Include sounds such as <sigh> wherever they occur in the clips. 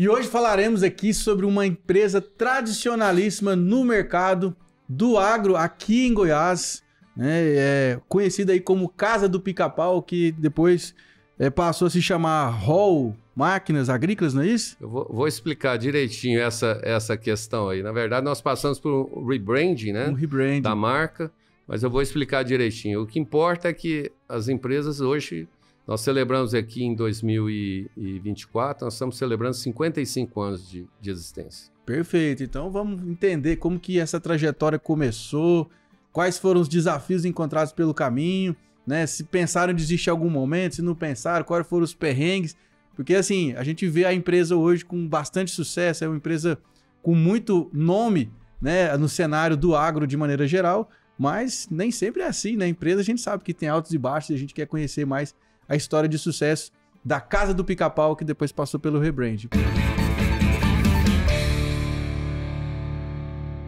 E hoje falaremos aqui sobre uma empresa tradicionalíssima no mercado do agro aqui em Goiás, né? é conhecida aí como Casa do Pica-Pau, que depois é, passou a se chamar Hall Máquinas Agrícolas, não é isso? Eu vou, vou, explicar direitinho essa, essa questão aí. Na verdade, nós passamos por um rebranding, né? Um rebranding. Da marca, mas eu vou explicar direitinho. O que importa é que as empresas hoje nós celebramos aqui em 2024, nós estamos celebrando 55 anos de, de existência. Perfeito. Então vamos entender como que essa trajetória começou, quais foram os desafios encontrados pelo caminho, né? Se pensaram em desistir em algum momento, se não pensaram, quais foram os perrengues. Porque assim, a gente vê a empresa hoje com bastante sucesso, é uma empresa com muito nome, né, no cenário do agro de maneira geral, mas nem sempre é assim, né? A empresa a gente sabe que tem altos e baixos e a gente quer conhecer mais a história de sucesso da Casa do Pica-Pau, que depois passou pelo rebrand.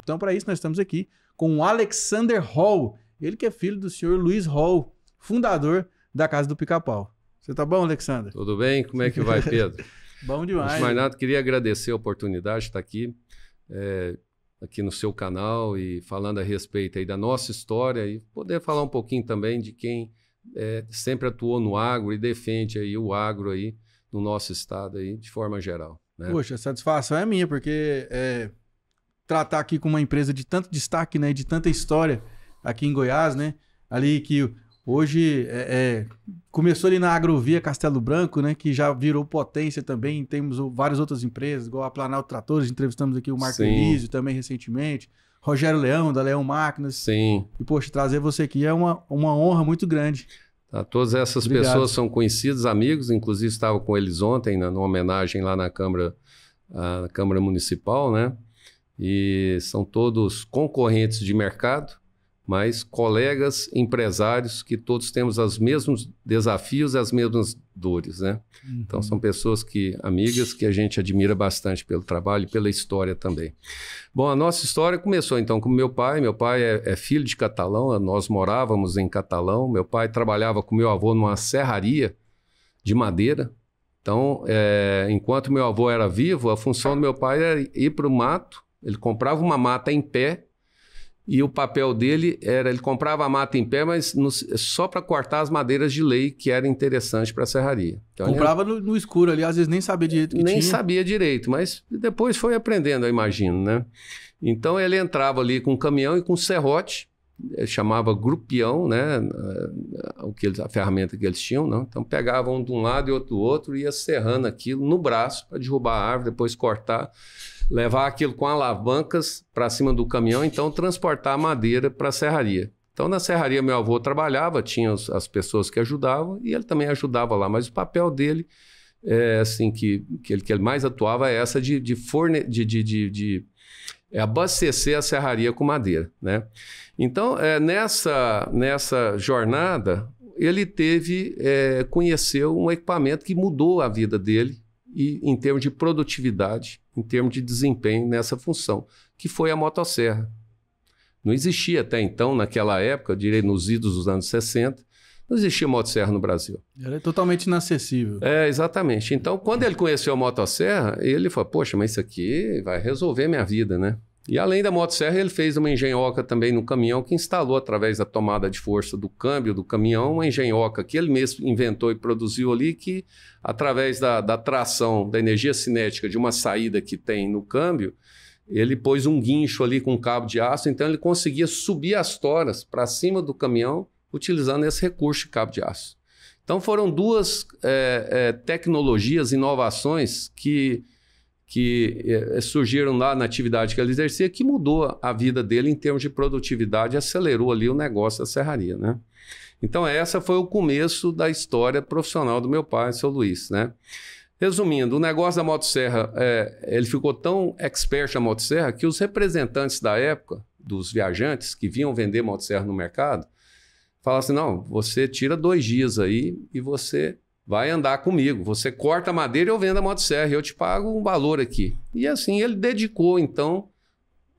Então, para isso, nós estamos aqui com o Alexander Hall, ele que é filho do senhor Luiz Hall, fundador da Casa do Pica-Pau. Você tá bom, Alexander? Tudo bem? Como é que vai, Pedro? <laughs> bom demais. Antes mais nada, queria agradecer a oportunidade de estar aqui, é, aqui no seu canal e falando a respeito aí da nossa história e poder falar um pouquinho também de quem é, sempre atuou no agro e defende aí o agro aí no nosso estado aí de forma geral. Né? Poxa, a satisfação é minha porque é, tratar aqui com uma empresa de tanto destaque, né, de tanta história aqui em Goiás, né, ali que hoje é, é, começou ali na Agrovia Castelo Branco, né, que já virou potência também. Temos várias outras empresas, igual a Planalto Tratores, entrevistamos aqui o Marco Sim. Elísio também recentemente. Rogério Leão, da Leão Máquinas. Sim. E, poxa, trazer você aqui é uma, uma honra muito grande. Tá, todas essas Obrigado. pessoas são conhecidos, amigos, inclusive estava com eles ontem, né, numa homenagem lá na Câmara, ah, a Câmara Municipal, né? E são todos concorrentes de mercado, mas colegas empresários que todos temos os mesmos desafios e as mesmas dores, né? Então, uhum. Então são pessoas que amigas que a gente admira bastante pelo trabalho e pela história também. Bom, a nossa história começou então com meu pai. Meu pai é, é filho de catalão, nós morávamos em Catalão. Meu pai trabalhava com meu avô numa serraria de madeira. Então, é, enquanto meu avô era vivo, a função do meu pai era ir para o mato. Ele comprava uma mata em pé e o papel dele era ele comprava a mata em pé, mas no, só para cortar as madeiras de lei que era interessante para a serraria. Então, comprava ele, no, no, escuro ali, às vezes nem sabia direito. Que nem tinha. sabia direito, mas depois foi aprendendo, eu imagino, né? Então ele entrava ali com um caminhão e com um serrote, eh, chamava grupião, né? Eh, o que eles, a ferramenta que eles tinham, não? Né? Então pegavam um de um lado e outro do outro, ia serrando aquilo no braço para derrubar a árvore, depois cortar levar aquilo com alavancas para cima do caminhão, então transportar a madeira para a serraria. Então, na serraria, meu avô trabalhava, tinha as pessoas que ajudavam e ele também ajudava lá, mas o papel dele, é, assim, que, que, ele, que ele mais atuava é essa de, de, forne de, de, de, de é abastecer a serraria com madeira. Né? Então, é, nessa, nessa jornada, ele teve, é, conheceu um equipamento que mudou a vida dele e, em termos de produtividade em termos de desempenho nessa função, que foi a motosserra. Não existia até então, naquela época, direi nos idos dos anos 60, não existia motosserra no Brasil. Era totalmente inacessível. É, exatamente. Então, quando ele conheceu a motosserra, ele falou: Poxa, mas isso aqui vai resolver minha vida, né? E além da motosserra, ele fez uma engenhoca também no caminhão que instalou através da tomada de força do câmbio do caminhão, uma engenhoca que ele mesmo inventou e produziu ali, que através da, da tração, da energia cinética de uma saída que tem no câmbio, ele pôs um guincho ali com um cabo de aço, então ele conseguia subir as toras para cima do caminhão utilizando esse recurso de cabo de aço. Então foram duas é, é, tecnologias, inovações que que eh, eh, surgiram lá na atividade que ele exercia, que mudou a vida dele em termos de produtividade, acelerou ali o negócio da serraria, né? Então, essa foi o começo da história profissional do meu pai, seu Luiz, né? Resumindo, o negócio da motosserra, é, ele ficou tão expert na motosserra que os representantes da época, dos viajantes que vinham vender motosserra no mercado, falavam assim, não, você tira dois dias aí e você vai andar comigo. Você corta a madeira, eu vendo a motosserra, eu te pago um valor aqui. E assim, ele dedicou, então,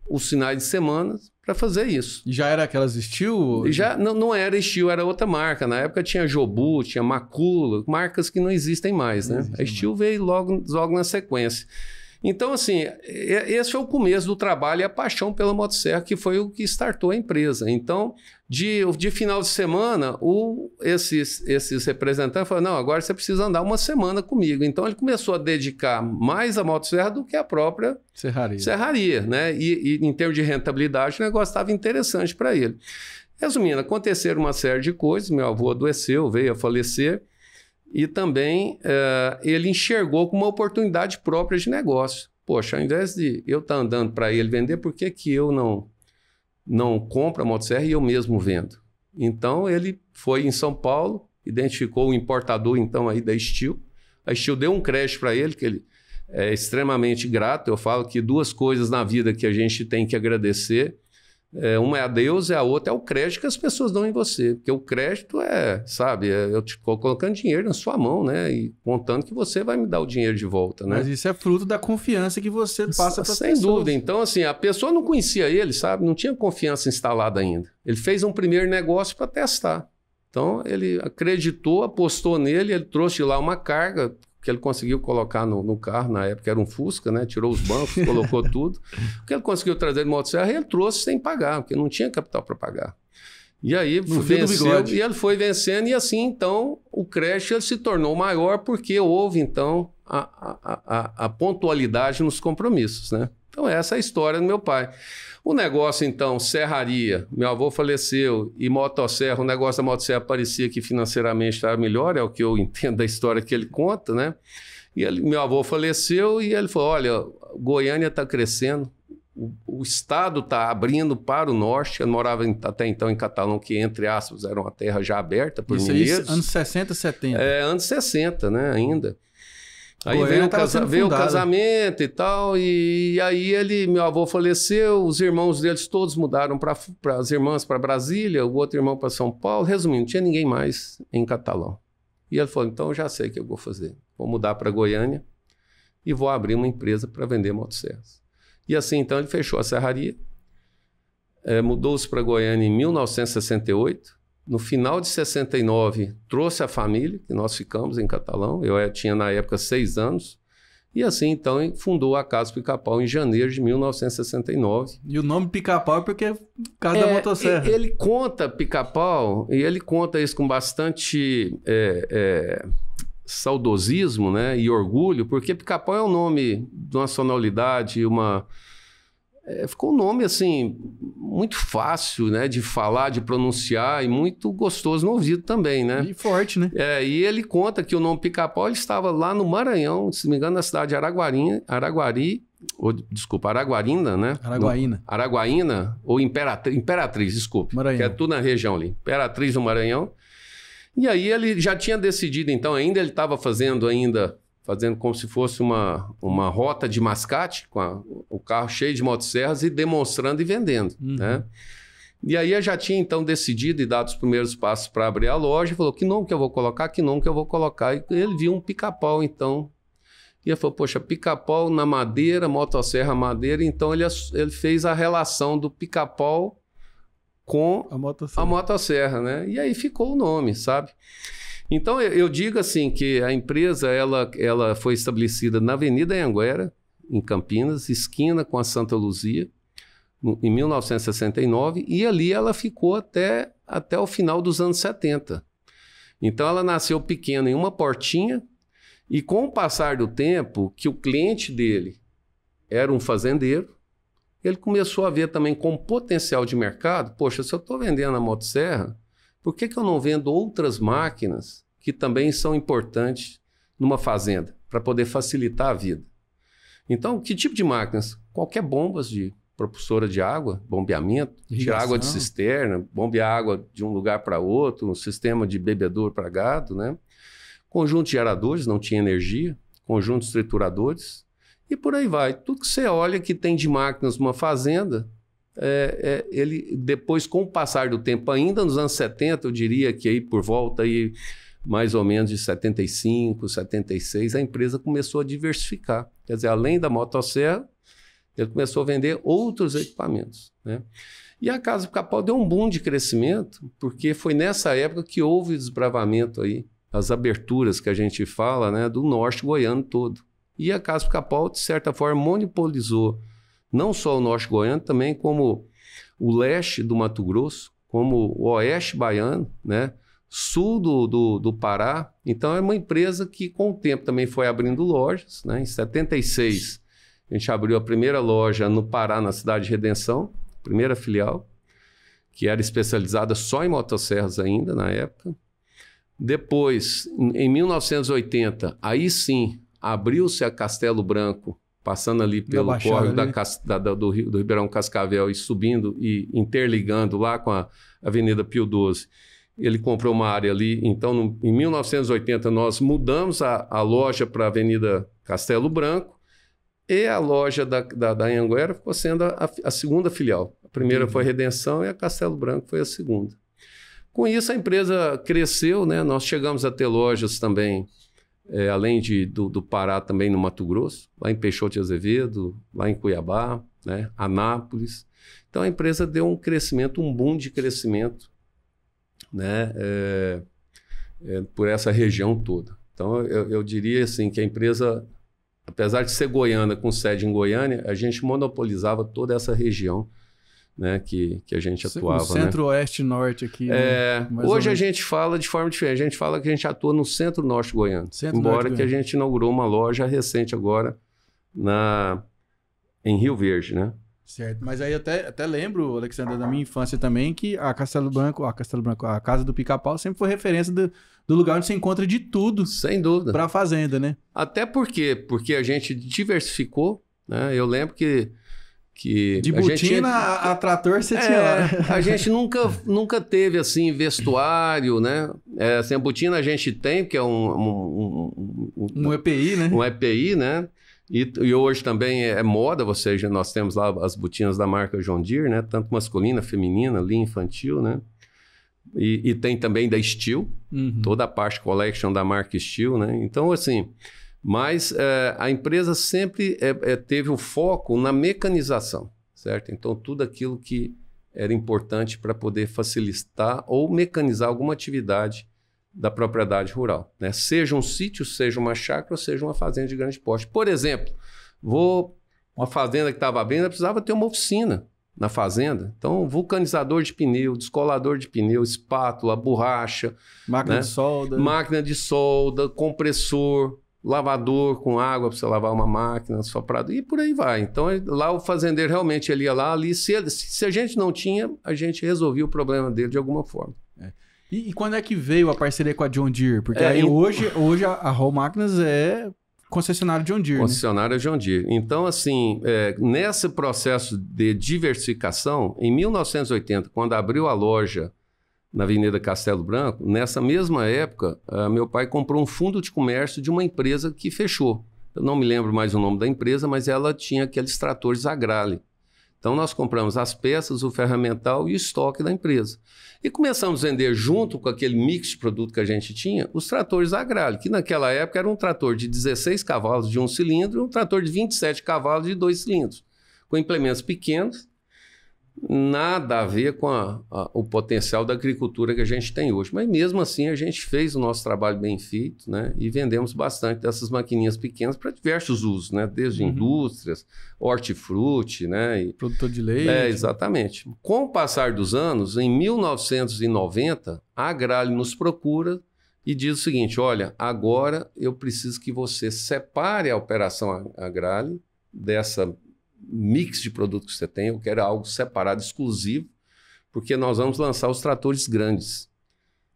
os finais de semana para fazer isso. E já era aquelas Steel? Já não, não era Steel, era outra marca. Na época tinha Jobu, tinha Macula, marcas que não existem mais, né? Existe a Steel mais. veio logo, logo na sequência. Então, assim, esse foi é o começo do trabalho e a paixão pela motosserra, que foi o que startou a empresa. Então, de, de final de semana, o, esses, esses representantes falaram: não, agora você precisa andar uma semana comigo. Então, ele começou a dedicar mais a motosserra do que a própria serraria. serraria né? E, e em termos de rentabilidade, o negócio estava interessante para ele. Resumindo, aconteceram uma série de coisas. Meu avô adoeceu, veio a falecer. E também é, ele enxergou como uma oportunidade própria de negócio. Poxa, ao invés de eu estar tá andando para ele vender, por que, que eu não, não compro a motosserra e eu mesmo vendo? Então ele foi em São Paulo, identificou o importador então aí da Steel. A Steel deu um crédito para ele, que ele é extremamente grato. Eu falo que duas coisas na vida que a gente tem que agradecer é, uma é a Deus e é a outra é o crédito que as pessoas dão em você. Porque o crédito é, sabe, é eu te colocando dinheiro na sua mão, né? E contando que você vai me dar o dinheiro de volta, né? Mas isso é fruto da confiança que você passa para Sem pessoas. dúvida. Então, assim, a pessoa não conhecia ele, sabe? Não tinha confiança instalada ainda. Ele fez um primeiro negócio para testar. Então, ele acreditou, apostou nele, ele trouxe lá uma carga que ele conseguiu colocar no, no, carro, na época era um Fusca, né? Tirou os bancos, <laughs> colocou tudo. O que ele conseguiu trazer de motosserra, ele trouxe sem pagar, porque não tinha capital para pagar. E aí venceu, e ele foi vencendo, e assim, então, o creche ele se tornou maior, porque houve, então, a, a, a, a pontualidade nos compromissos, né? Então, essa é a história do meu pai. O negócio, então, serraria, meu avô faleceu e motosserra, o negócio da motosserra parecia que financeiramente estava melhor, é o que eu <laughs> entendo da história que ele conta, né? E ele, meu avô faleceu e ele falou: olha, Goiânia está crescendo, o, o estado está abrindo para o norte. Eu morava em, até então em Catalão, que, entre aspas, era uma terra já aberta por isso mineiros. Isso, anos 60, 70. É, anos 60, né, ainda. Aí veio, o, casa, veio o casamento e tal, e, e, aí ele, meu avô faleceu, os irmãos deles todos mudaram para as irmãs para Brasília, o outro irmão para São Paulo. Resumindo, tinha ninguém mais em Catalão. E ele falou: então eu já sei o que eu vou fazer. Vou mudar para Goiânia e vou abrir uma empresa para vender motosserras. E assim então ele fechou a serraria, é, mudou-se para Goiânia em 1968 no final de 69, trouxe a família, que nós ficamos em Catalão. Eu eh, tinha, na época, seis anos. E assim, então, fundou a Casa Pica-Pau em janeiro de 1969. E o nome Pica-Pau é porque é Casa é, da Motosserra. Ele conta Pica-Pau, e ele conta isso com bastante é, é, saudosismo né, e orgulho, porque Pica-Pau é um nome de uma sonoridade, uma é, ficou um nome assim muito fácil, né, de falar, de pronunciar e muito gostoso no ouvido também, né? E forte, né? É, e ele conta que o nome Pica-Pau estava lá no Maranhão, se não me engano, na cidade de Araguari, ou desculpa, Araguarina, né? Araguaína. No, Araguaína ou Imperatriz, Imperatriz, desculpa, Maranhão. que é tudo na região ali, Imperatriz do Maranhão. E aí ele já tinha decidido, então, ainda ele estava fazendo ainda fazendo como se fosse uma, uma rota de mascate, com a, o carro cheio de motosserras e demonstrando e vendendo. Uhum. Né? E aí eu já tinha então decidido e dado os primeiros passos para abrir a loja, falou que nome que eu vou colocar, que nome que eu vou colocar. E ele viu um pica-pau então. E ele falou, poxa, pica-pau na madeira, motosserra madeira. Então ele, ele fez a relação do pica-pau com a motosserra. a motosserra, né? E aí ficou o nome, sabe? Então eu, digo assim que a empresa ela, ela foi estabelecida na Avenida Anguera, em Campinas, esquina com a Santa Luzia, no, em 1969, e ali ela ficou até, até o final dos anos 70. Então ela nasceu pequena em uma portinha, e com o passar do tempo, que o cliente dele era um fazendeiro, ele começou a ver também com potencial de mercado, poxa, se eu estou vendendo a motosserra, por que, que eu não vendo outras máquinas que também são importantes numa fazenda para poder facilitar a vida? Então, que tipo de máquinas? Qualquer bombas de propulsora de água, bombeamento, tirar água de cisterna, bombear água de um lugar para outro, um sistema de bebedor para gado, né? Conjunto de geradores, não tinha energia, conjuntos trituradores, e por aí vai. Tudo que você olha que tem de máquinas numa fazenda, é, é, ele depois, com o passar do tempo, ainda nos anos 70, eu diria que aí por volta aí, mais ou menos de 75, 76, a empresa começou a diversificar. Quer dizer, além da motosserra, ele começou a vender outros equipamentos. Né? E a Casa do Capão deu um boom de crescimento, porque foi nessa época que houve o desbravamento aí, as aberturas que a gente fala, né, do norte goiano todo. E a Casa do Capão, de certa forma, monopolizou não só o norte goiano, também como o leste do Mato Grosso, como o oeste baiano, né? sul do, do, do, Pará. Então, é uma empresa que, com o tempo, também foi abrindo lojas. Né? Em 76, a gente abriu a primeira loja no Pará, na cidade de Redenção, primeira filial, que era especializada só em motosserras ainda na época. Depois, em 1980, aí sim, abriu-se a Castelo Branco passando ali pelo córrego da, da, da, do, do Ribeirão Cascavel e subindo e interligando lá com a Avenida Pio XII. Ele comprou uma área ali, então no, em 1980 nós mudamos a, a loja para a Avenida Castelo Branco e a loja da, da, da Anhanguera ficou sendo a, a, segunda filial. A primeira foi a Redenção e a Castelo Branco foi a segunda. Com isso, a empresa cresceu, né? nós chegamos a ter lojas também é, além de, do, do, Pará também no Mato Grosso, lá em Peixoto de Azevedo, lá em Cuiabá, né, Anápolis. Então a empresa deu um crescimento, um boom de crescimento né, é, é, por essa região toda. Então eu, eu, diria assim que a empresa, apesar de ser goiana com sede em Goiânia, a gente monopolizava toda essa região né, que, que a gente atuava. Centro-Oeste né? Norte aqui. É, né? Hoje a gente fala de forma diferente. A gente fala que a gente atua no Centro-Norte Goiano. Centro embora que a gente inaugurou uma loja recente agora na em Rio Verde, né? Certo, mas aí até, até lembro, Alexandre, da minha infância também, que a Castelo Branco, a Castelo Branco, a Casa do Pica-Pau sempre foi referência do, do, lugar onde se encontra de tudo. Sem dúvida. Para a fazenda, né? Até porque, porque a gente diversificou, né? Eu lembro que que de botina gente... a, a, trator você é, tinha lá. a gente nunca, nunca teve assim vestuário, né? É, assim, a botina a gente tem, que é um um, um, um, um, EPI, né? Um EPI, né? E, e hoje também é, é moda, ou seja, nós temos lá as botinas da marca John Deere, né? Tanto masculina, feminina, ali infantil, né? E, e tem também da Steel, uhum. toda a parte collection da marca Steel, né? Então, assim, mas é, a empresa sempre é, é, teve o foco na mecanização, certo? Então, tudo aquilo que era importante para poder facilitar ou mecanizar alguma atividade da propriedade rural, né? Seja um sítio, seja uma chácara, seja uma fazenda de grande porte. Por exemplo, vou uma fazenda que estava abrindo, precisava ter uma oficina na fazenda. Então, vulcanizador de pneu, descolador de pneu, espátula, borracha, máquina né? de solda, máquina de solda, compressor, lavador com água para você lavar uma máquina, soprado, e por aí vai. Então, lá o fazendeiro realmente ele ia lá, ali, se, se a gente não tinha, a gente resolvia o problema dele de alguma forma. É. E, e, quando é que veio a parceria com a John Deere? Porque é, aí em... hoje, hoje a, a Hall Máquinas é concessionária John Deere. Né? Concessionária né? John Deere. Então, assim, é, nesse processo de diversificação, em 1980, quando abriu a loja na Avenida Castelo Branco, nessa mesma época, ah, meu pai comprou um fundo de comércio de uma empresa que fechou. Eu não me lembro mais o nome da empresa, mas ela tinha aqueles tratores Agrale. Então nós compramos as peças, o ferramental e o estoque da empresa. E começamos a vender junto com aquele mix de produto que a gente tinha, os tratores Agrale, que naquela época era um trator de 16 cavalos de um cilindro e um trator de 27 cavalos de dois cilindros, com implementos pequenos nada a ver com a, a, o potencial da agricultura que a gente tem hoje. Mas mesmo assim, a gente fez o nosso trabalho bem feito né? e vendemos bastante dessas maquininhas pequenas para diversos usos, né? desde uhum. indústrias, hortifruti. Né? E, Produtor de leite. É, né? exatamente. Com o passar dos anos, em 1990, a Agrale nos procura e diz o seguinte, olha, agora eu preciso que você separe a operação Agrale dessa mix de produtos que você tem, eu quero algo separado, exclusivo, porque nós vamos lançar os tratores grandes.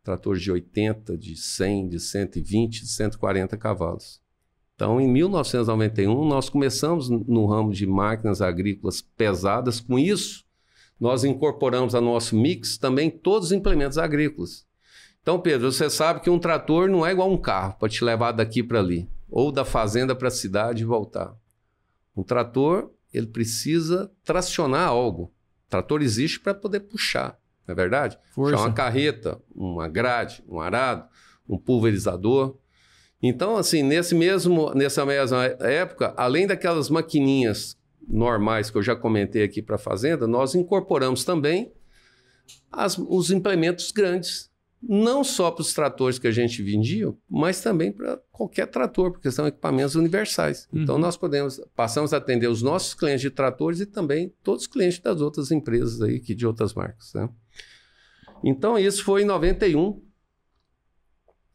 Tratores de 80, de 100, de 120, de 140 cavalos. Então, em 1991, nós começamos no ramo de máquinas agrícolas pesadas. Com isso, nós incorporamos ao nosso mix também todos os implementos agrícolas. Então, Pedro, você sabe que um trator não é igual um carro para te levar daqui para ali, ou da fazenda para a cidade e voltar. Um trator ele precisa tracionar algo. O trator existe para poder puxar, não é verdade? Força. Puxar uma carreta, uma grade, um arado, um pulverizador. Então, assim, nesse mesmo, nessa mesma época, além daquelas maquininhas normais que eu já comentei aqui para a fazenda, nós incorporamos também as, os implementos grandes não só para os tratores que a gente vendia, mas também para qualquer trator, porque são equipamentos universais. Uhum. Então nós podemos passamos a atender os nossos clientes de tratores e também todos os clientes das outras empresas aí que de outras marcas, né? Então isso foi em 91.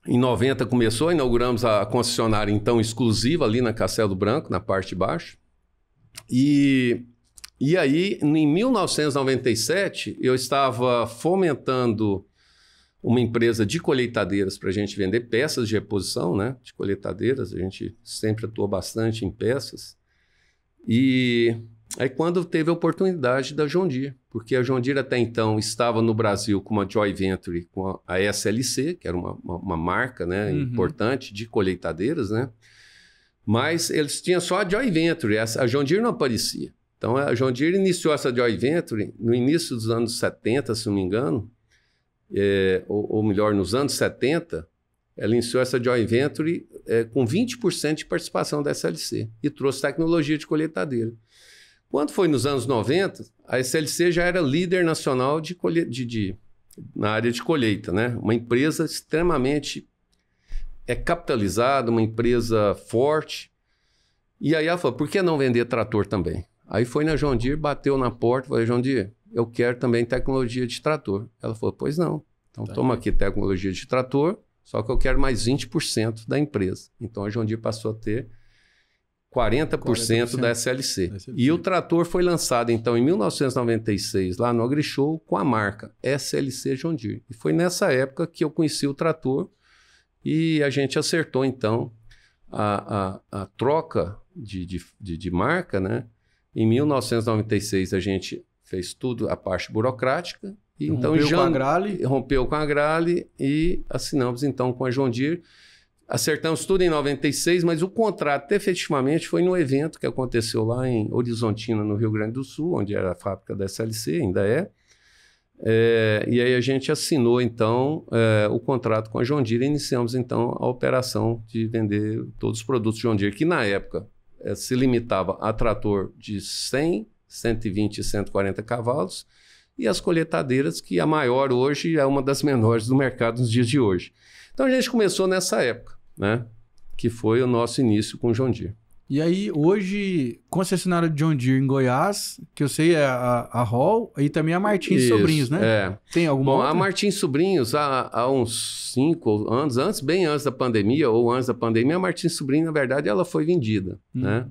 Em 90 começou, inauguramos a concessionária então exclusiva ali na Castelo Branco, na parte de baixo. E e aí, em 1997, eu estava fomentando uma empresa de colheitadeiras para a gente vender peças de reposição, né? De colheitadeiras, a gente sempre atua bastante em peças. E aí quando teve a oportunidade da John Deere, porque a John Deere até então estava no Brasil com uma Joy Venture, com a, SLC, que era uma, uma, uma marca né, uhum. importante de colheitadeiras, né? Mas eles tinham só a Joy Venture, a John Deere não aparecia. Então a John Deere iniciou essa Joy Venture no início dos anos 70, se não me engano, é, ou, ou, melhor, nos anos 70, ela iniciou essa joint venture é, com 20% de participação da SLC e trouxe tecnologia de colheitadeira. Quando foi nos anos 90, a SLC já era líder nacional de, colhe... de, de na área de colheita, né? Uma empresa extremamente é capitalizada, uma empresa forte. E aí ela falou, por que não vender trator também? Aí foi na John Deere, bateu na porta, falou, John Deere, eu quero também tecnologia de trator. Ela falou, pois não. Então tá toma aí. aqui tecnologia de trator, só que eu quero mais 20% da empresa. Então a John Deere passou a ter 40%, 40 da, SLC. da SLC. E o trator foi lançado então em 1996 lá no AgriShow com a marca SLC John Deere. E foi nessa época que eu conheci o trator e a gente acertou então a, a, a troca de, de, de, de marca, né? Em 1996 a gente fez tudo a parte burocrática. E, então, então rompeu, com a Grale. rompeu com a Grale e assinamos então com a John Deere. Acertamos tudo em 96, mas o contrato efetivamente foi no evento que aconteceu lá em Horizontina, no Rio Grande do Sul, onde era a fábrica da SLC, ainda é. é e aí a gente assinou então é, o contrato com a John Deere e iniciamos então a operação de vender todos os produtos John Deere, que na época é, se limitava a trator de 100 120 e 140 cavalos, e as colheitadeiras, que a maior hoje é uma das <laughs> menores do mercado nos dias de hoje. Então a gente começou nessa época, né? Que foi o nosso início com o John Deere. E aí, hoje, concessionária de John Deere em Goiás, que eu sei é a, a Hall, e também a Martins Isso, Sobrinhos, né? É. Tem alguma Bom, outra? a Martins Sobrinhos, há, há, uns cinco anos, antes, bem antes da pandemia, ou antes da pandemia, a Martins Sobrinhos, na verdade, ela foi vendida, hum. né?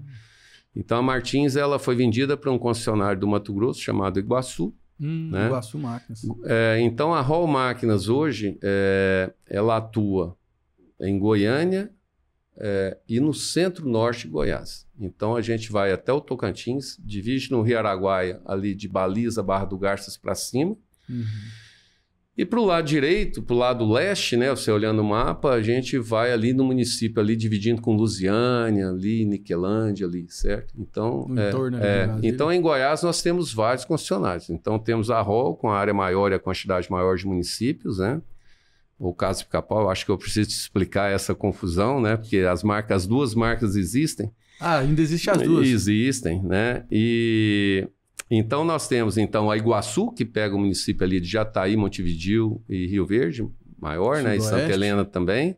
Então a Martins ela foi vendida para um concessionário do Mato Grosso chamado Iguaçu. Hum, né? Iguaçu Máquinas. É, então a Hall Máquinas hoje é, ela atua em Goiânia é, e no centro-norte de Goiás. Então a gente vai até o Tocantins, divide no Rio Araguaia, ali de Baliza, Barra do Garças para cima. Uhum. E para o lado direito, para o lado leste, né, você olhando o mapa, a gente vai ali no município, ali dividindo com Lusiânia, ali Niquelândia, ali, certo? Então, é, é, então em Goiás nós temos vários concessionários. Então temos a ROL com a área maior e a quantidade maior de municípios, né? O caso de pau acho que eu preciso explicar essa confusão, né? Porque as marcas, as duas marcas existem. Ah, ainda existem as duas. Existem, né? E então nós temos então a Iguaçu, que pega o município ali de Jataí, Montevidil e Rio Verde, maior, Sul né? E Santa Helena também.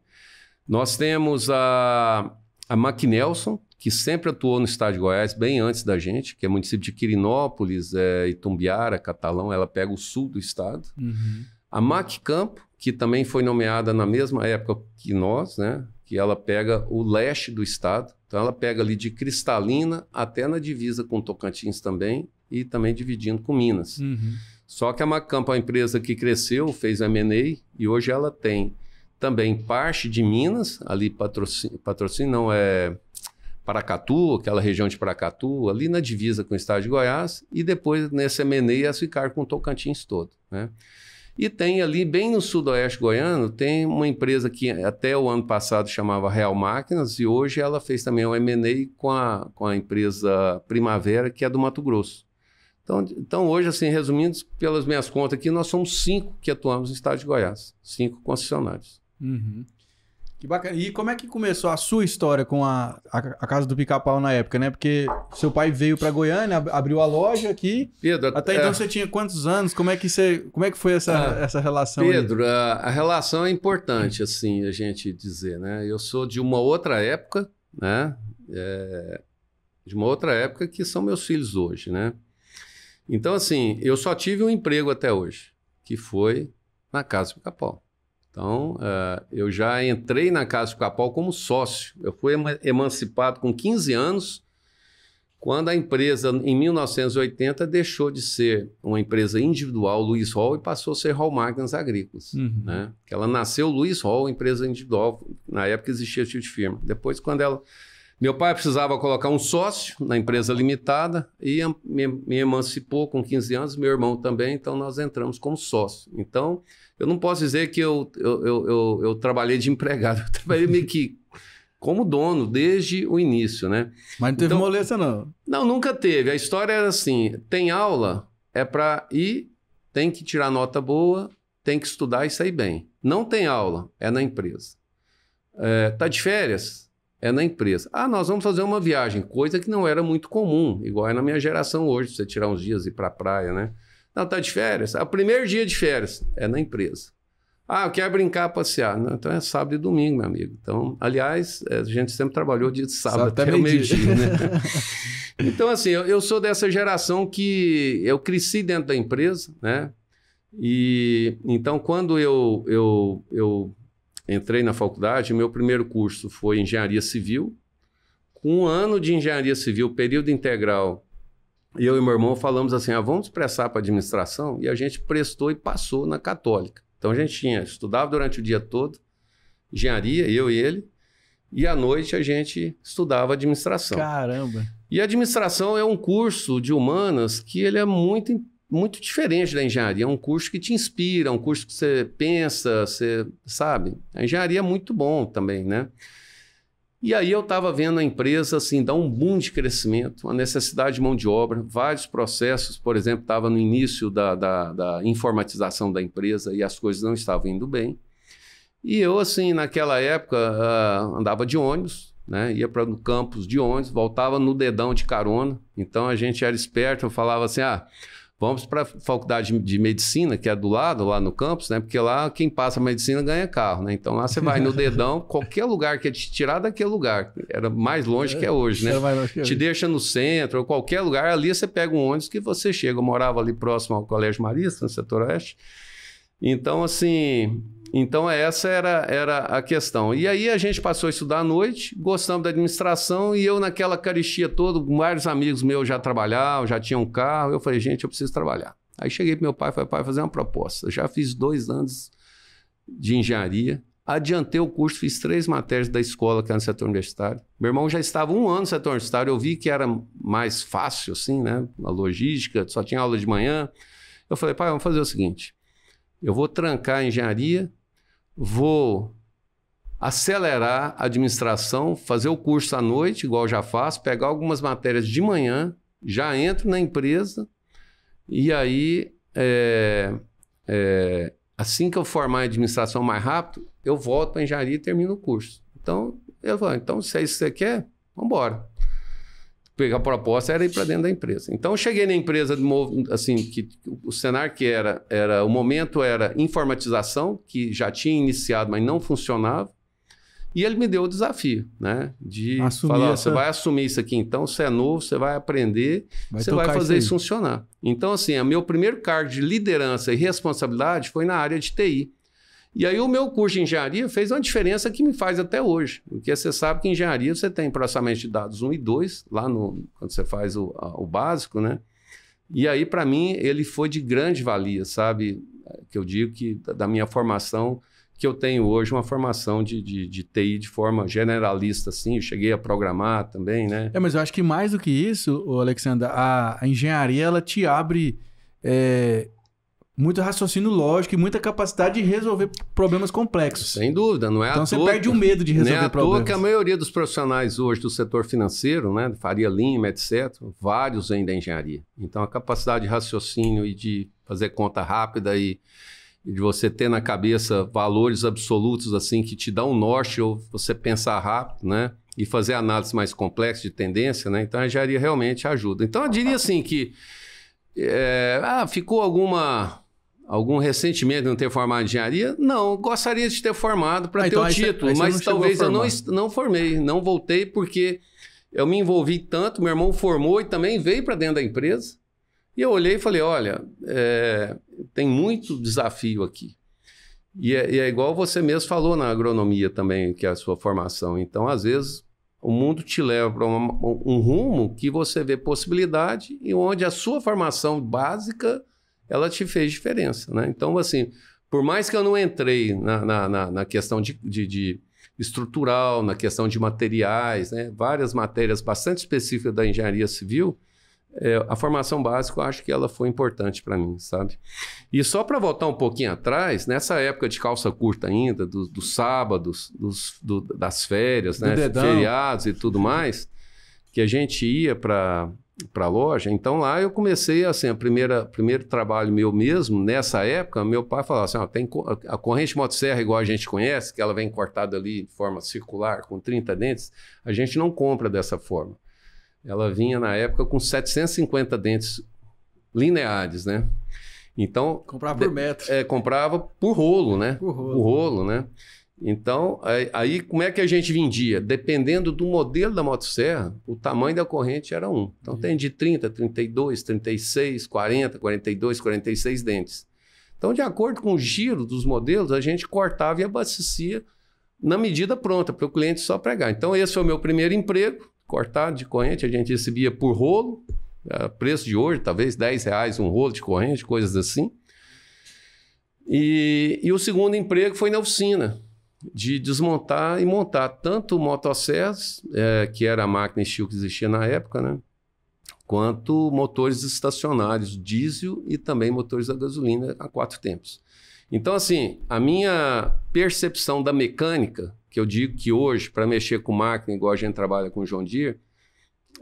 Nós temos a, a Nelson que sempre atuou no estado de Goiás, bem antes da gente, que é município de Quirinópolis, é, Itumbiara, Catalão, ela pega o sul do estado. Uhum. A Mac Campo, que também foi nomeada na mesma época que nós, né? Que ela pega o leste do estado. Então ela pega ali de Cristalina até na divisa com Tocantins também e também dividindo com Minas. Uhum. Só que a Macamp é uma empresa que cresceu, fez M&A e hoje ela tem também parte de Minas, ali patrocínio, patrocínio não, é Paracatu, aquela região de Paracatu, ali na divisa com o estado de Goiás, e depois nessa M&A a ficar com o Tocantins todo, né? E tem ali, bem no sudoeste goiano, tem uma empresa que até o ano passado chamava Real Máquinas e hoje ela fez também um M&A com a, com a empresa Primavera, que é do Mato Grosso. Então, então, hoje, assim, resumindo, pelas minhas contas aqui, nós somos cinco que atuamos no estado de Goiás, cinco concessionários. Uhum. Que bacana. E como é que começou a sua história com a, a, a casa do pica-pau na época, né? Porque seu pai veio para Goiânia, abriu a loja aqui. Pedro, até é... então você tinha quantos anos? Como é que você, como é que foi essa, ah, essa relação? Pedro, a, a, relação é importante assim a gente dizer, né? Eu sou de uma outra época, né? É, de uma outra época que são meus filhos hoje, né? Então, assim, eu só tive um emprego até hoje, que foi na Casa pica Então, uh, eu já entrei na Casa pica como sócio. Eu fui emancipado com 15 anos, quando a empresa, em 1980, deixou de ser uma empresa individual, Luiz Hall, e passou a ser Hall Máquinas Agrícolas. Uhum. Né? Ela nasceu Luiz Hall, empresa individual. Na época existia tipo de firma. Depois, quando ela meu pai precisava colocar um sócio na empresa limitada e me, me emancipou com 15 anos, meu irmão também, então nós entramos como sócio. Então, eu não posso dizer que eu, eu, eu, eu, eu trabalhei de empregado, eu trabalhei meio que como dono desde o início, né? Mas não teve então, moleza, não. Não, nunca teve. A história era assim: tem aula, é para ir, tem que tirar nota boa, tem que estudar e sair bem. Não tem aula, é na empresa. É, tá de férias? é na empresa. Ah, nós vamos fazer uma viagem, coisa que não era muito comum, igual é na minha geração hoje, você tirar uns dias e ir para a praia, né? Não, tá de férias? Ah, o primeiro dia de férias é na empresa. Ah, eu quero brincar, passear. Não, então é sábado e domingo, meu amigo. Então, aliás, é, a gente sempre trabalhou de sábado até, até meio-dia, né? <laughs> então, assim, eu, eu sou dessa geração que eu cresci dentro da empresa, né? E então, quando eu, eu, eu entrei na faculdade, meu primeiro curso foi engenharia civil. Com um ano de engenharia civil, período integral, eu e meu irmão falamos assim: ah, vamos prestar para administração? E a gente prestou e passou na Católica. Então a gente tinha, estudava durante o dia todo, engenharia, eu e ele, e à noite a gente estudava administração. Caramba! E administração é um curso de humanas que ele é muito muito diferente da engenharia. É um curso que te inspira, é um curso que você pensa, você sabe. A engenharia é muito bom também, né? E aí eu estava vendo a empresa assim dar um boom de crescimento, a necessidade de mão de obra, vários processos, por exemplo, estava no início da, da, da, informatização da empresa e as coisas não estavam indo bem. E eu assim naquela época uh, andava de ônibus, né? ia para o campus de ônibus, voltava no dedão de carona. Então a gente era esperto, eu falava assim, ah Vamos para a faculdade de medicina, que é do lado, lá no campus, né? Porque lá quem passa medicina ganha carro, né? Então lá você vai no dedão, <laughs> qualquer lugar que te é tirar daquele lugar. Era mais longe que é hoje, né? Hoje. Te deixa no centro, ou qualquer lugar, ali você pega um ônibus que você chega. Eu morava ali próximo ao Colégio Marista, no setor oeste. Então, assim, então, essa era, era a questão. E aí a gente passou a estudar à noite, gostamos da administração, e eu naquela caristia toda, vários amigos meus já trabalhavam, já tinham um carro. Eu falei, gente, eu preciso trabalhar. Aí cheguei para meu pai e falei, pai, fazer uma proposta. Eu já fiz dois anos de engenharia, adiantei o curso, fiz três matérias da escola que era no setor universitário. Meu irmão já estava um ano no setor universitário, eu vi que era mais fácil, assim, né? A logística, só tinha aula de manhã. Eu falei, pai, vamos fazer o seguinte. Eu vou trancar a engenharia, vou acelerar a administração, fazer o curso à noite, igual já faço, pegar algumas matérias de manhã, já entro na empresa e aí é, é, assim que eu formar a administração mais rápido, eu volto para engenharia e termino o curso. Então, eu falou, então se é isso que você quer, vamos embora pegar a proposta era ir para dentro da empresa. Então, eu cheguei na empresa, de novo, assim, que o cenário que era, era, o momento era informatização, que já tinha iniciado, mas não funcionava. E ele me deu o desafio, né? De assumir falar, essa... você vai assumir isso aqui então, você é novo, você vai aprender, vai você vai fazer isso, funcionar. Então, assim, o meu primeiro cargo de liderança e responsabilidade foi na área de TI. E aí o meu curso de engenharia fez uma diferença que me faz até hoje. Porque você sabe que em engenharia você tem processamento de dados 1 e 2, lá no, quando você faz o, o básico, né? E aí, para mim, ele foi de grande valia, sabe? Que eu digo que da minha formação, que eu tenho hoje uma formação de, de, de TI de forma generalista, assim, eu cheguei a programar também, né? É, mas eu acho que mais do que isso, Alexandre, a, a engenharia, ela te abre... É muito raciocínio lógico e muita capacidade de resolver problemas complexos. Sem dúvida, não é então à Então você perde o medo de resolver não é à problemas. que a maioria dos profissionais hoje do setor financeiro, né, Faria Lima, etc, vários ainda engenharia. Então a capacidade de raciocínio e de fazer conta rápida e, e de você ter na cabeça valores absolutos assim que te dão um norte ou você pensar rápido, né? E fazer análise mais complexa de tendência, né? Então a engenharia realmente ajuda. Então eu diria assim que é, ah, ficou alguma algum ressentimento de não ter formado engenharia? Não, gostaria de ter formado para ah, ter então, o título, aí, aí mas talvez eu não, não formei, não voltei porque eu me envolvi tanto, meu irmão formou e também veio para dentro da empresa. E eu olhei e falei, olha, é, tem muito desafio aqui. E é, e é, igual você mesmo falou na agronomia também, que é a sua formação. Então, às vezes, o mundo te leva para um, um rumo que você vê possibilidade e onde a sua formação básica ela te fez diferença, né? Então, assim, por mais que eu não entrei na, na, na, na questão de, de, de, estrutural, na questão de materiais, né? várias matérias bastante específicas da engenharia civil, é, a formação básica eu acho que ela foi importante para mim, sabe? E só para voltar um pouquinho atrás, nessa época de calça curta ainda, do, dos sábados, dos, do, das férias, do né? feriados e tudo mais, que a gente ia para para a loja. Então lá eu comecei assim, a primeira primeiro trabalho meu mesmo, nessa época, meu pai falava assim, ó, tem a corrente motosserra igual a gente conhece, que ela vem cortada ali de forma circular com 30 dentes, a gente não compra dessa forma. Ela vinha na época com 750 dentes lineares, né? Então, comprava por metro. É, comprava por rolo, né? Por rolo, por rolo né? né? Então, é, aí como é que a gente vendia? Dependendo do modelo da motosserra, o tamanho da corrente era um. Então uhum. tem de 30, 32, 36, 40, 42, 46 dentes. Então, de acordo com o giro dos modelos, a gente cortava e abastecia na medida pronta para o cliente só pregar. Então, esse foi o meu primeiro emprego, cortado de corrente, a gente recebia por rolo, é, preço de hoje, talvez 10 reais um rolo de corrente, coisas assim. E, e o segundo emprego foi na oficina de desmontar e montar tanto o motosserras, é, que era a máquina estilo que existia na época, né? quanto motores estacionários diesel e também motores a gasolina a quatro tempos. Então, assim, a minha percepção da mecânica, que eu digo que hoje, para mexer com máquina, igual a gente trabalha com John Deere,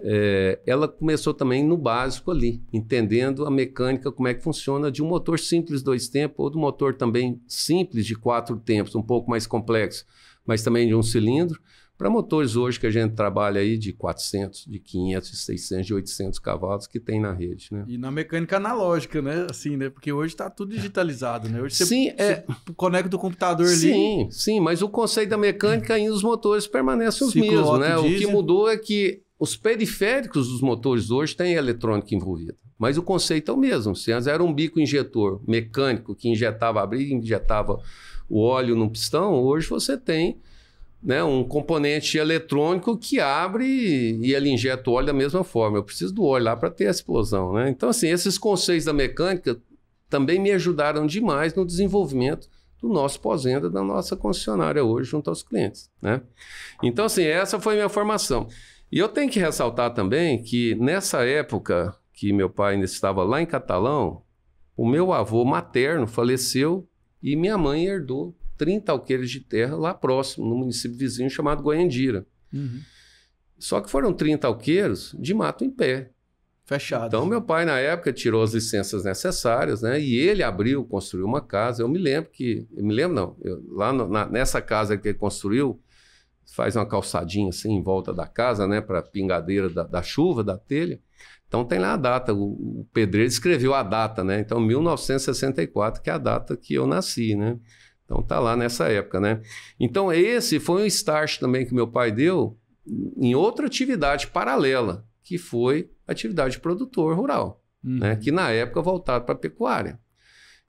é, ela começou também no básico ali, entendendo a mecânica, como é que funciona de um motor simples dois tempos, ou do motor também simples de quatro tempos, um pouco mais complexo, mas também de um cilindro, para motores hoje que a gente trabalha aí de 400, de 500, de 600, de 800 cavalos que tem na rede, né? E na mecânica analógica, né? Assim, né? Porque hoje está tudo digitalizado, né? Hoje você, sim, é... você conecta o computador ali. Sim, sim, mas o conceito da mecânica ainda os motores permanecem os mesmos, né? Diesel. O que mudou é que os periféricos dos motores hoje têm eletrônica envolvida, mas o conceito é o mesmo. Se antes era um bico injetor mecânico que injetava, abria, injetava o óleo no pistão, hoje você tem né, um componente eletrônico que abre e ele injeta o óleo da mesma forma. Eu preciso do óleo lá para ter a explosão. Né? Então, assim, esses conceitos da mecânica também me ajudaram demais no desenvolvimento do nosso pós-venda da nossa concessionária hoje junto aos clientes. Né? Então, assim, essa foi a minha formação. E eu tenho que ressaltar também que nessa época que meu pai ainda estava lá em Catalão, o meu avô materno faleceu e minha mãe herdou 30 alqueires de terra lá próximo, no município vizinho chamado Goiandira. Uhum. Só que foram 30 alqueiros de mato em pé. Fechado. Então, meu pai, na época, tirou as licenças necessárias, né? E ele abriu, construiu uma casa. Eu me lembro que. Eu me lembro, não. Eu, lá no, na, nessa casa que ele construiu, faz uma calçadinha assim em volta da casa, né, para pingadeira da, da, chuva, da telha. Então tem lá a data, o, o, pedreiro escreveu a data, né? Então 1964, que é a data que eu nasci, né? Então tá lá nessa época, né? Então esse foi um start também que meu pai deu em outra atividade paralela, que foi atividade produtor rural, né? uhum. né? Que na época voltado para pecuária.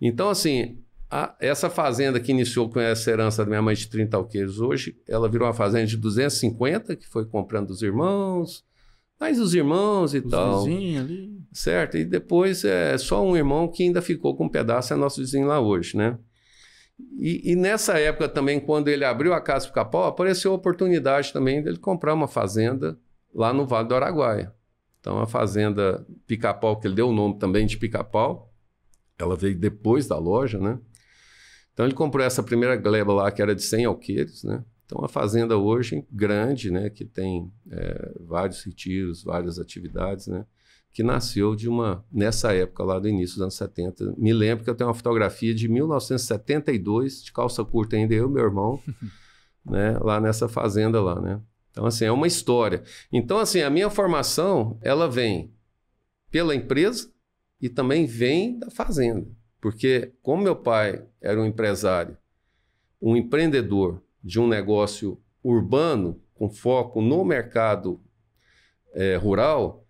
Então assim, a, essa fazenda que iniciou com essa herança da minha mãe de 30 alqueiros hoje, ela virou uma fazenda de 250, que foi comprando dos irmãos, mais os irmãos e os tal. vizinho ali. Certo? E depois é só um irmão que ainda ficou com um pedaço, é nosso vizinho lá hoje, né? E, e nessa época também, quando ele abriu a Casa Pica-Pau, apareceu a oportunidade também dele comprar uma fazenda lá no Vale do Araguaia. Então, a fazenda Pica-Pau, que ele deu o nome também de Pica-Pau, ela veio depois da loja, né? Então ele comprou essa primeira gleba lá, que era de 100 alqueires, né? Então, a fazenda hoje grande, né, que tem é, vários retiros, várias atividades, né, que nasceu de uma, nessa época lá do início dos anos 70. Me lembro que eu tenho uma fotografia de 1972, de calça curta ainda, eu e meu irmão, <laughs> né, lá nessa fazenda lá, né. Então, assim, é uma história. Então, assim, a minha formação, ela vem pela empresa e também vem da fazenda. Porque, como meu pai era um empresário, um empreendedor de um negócio urbano, com foco no mercado é, rural,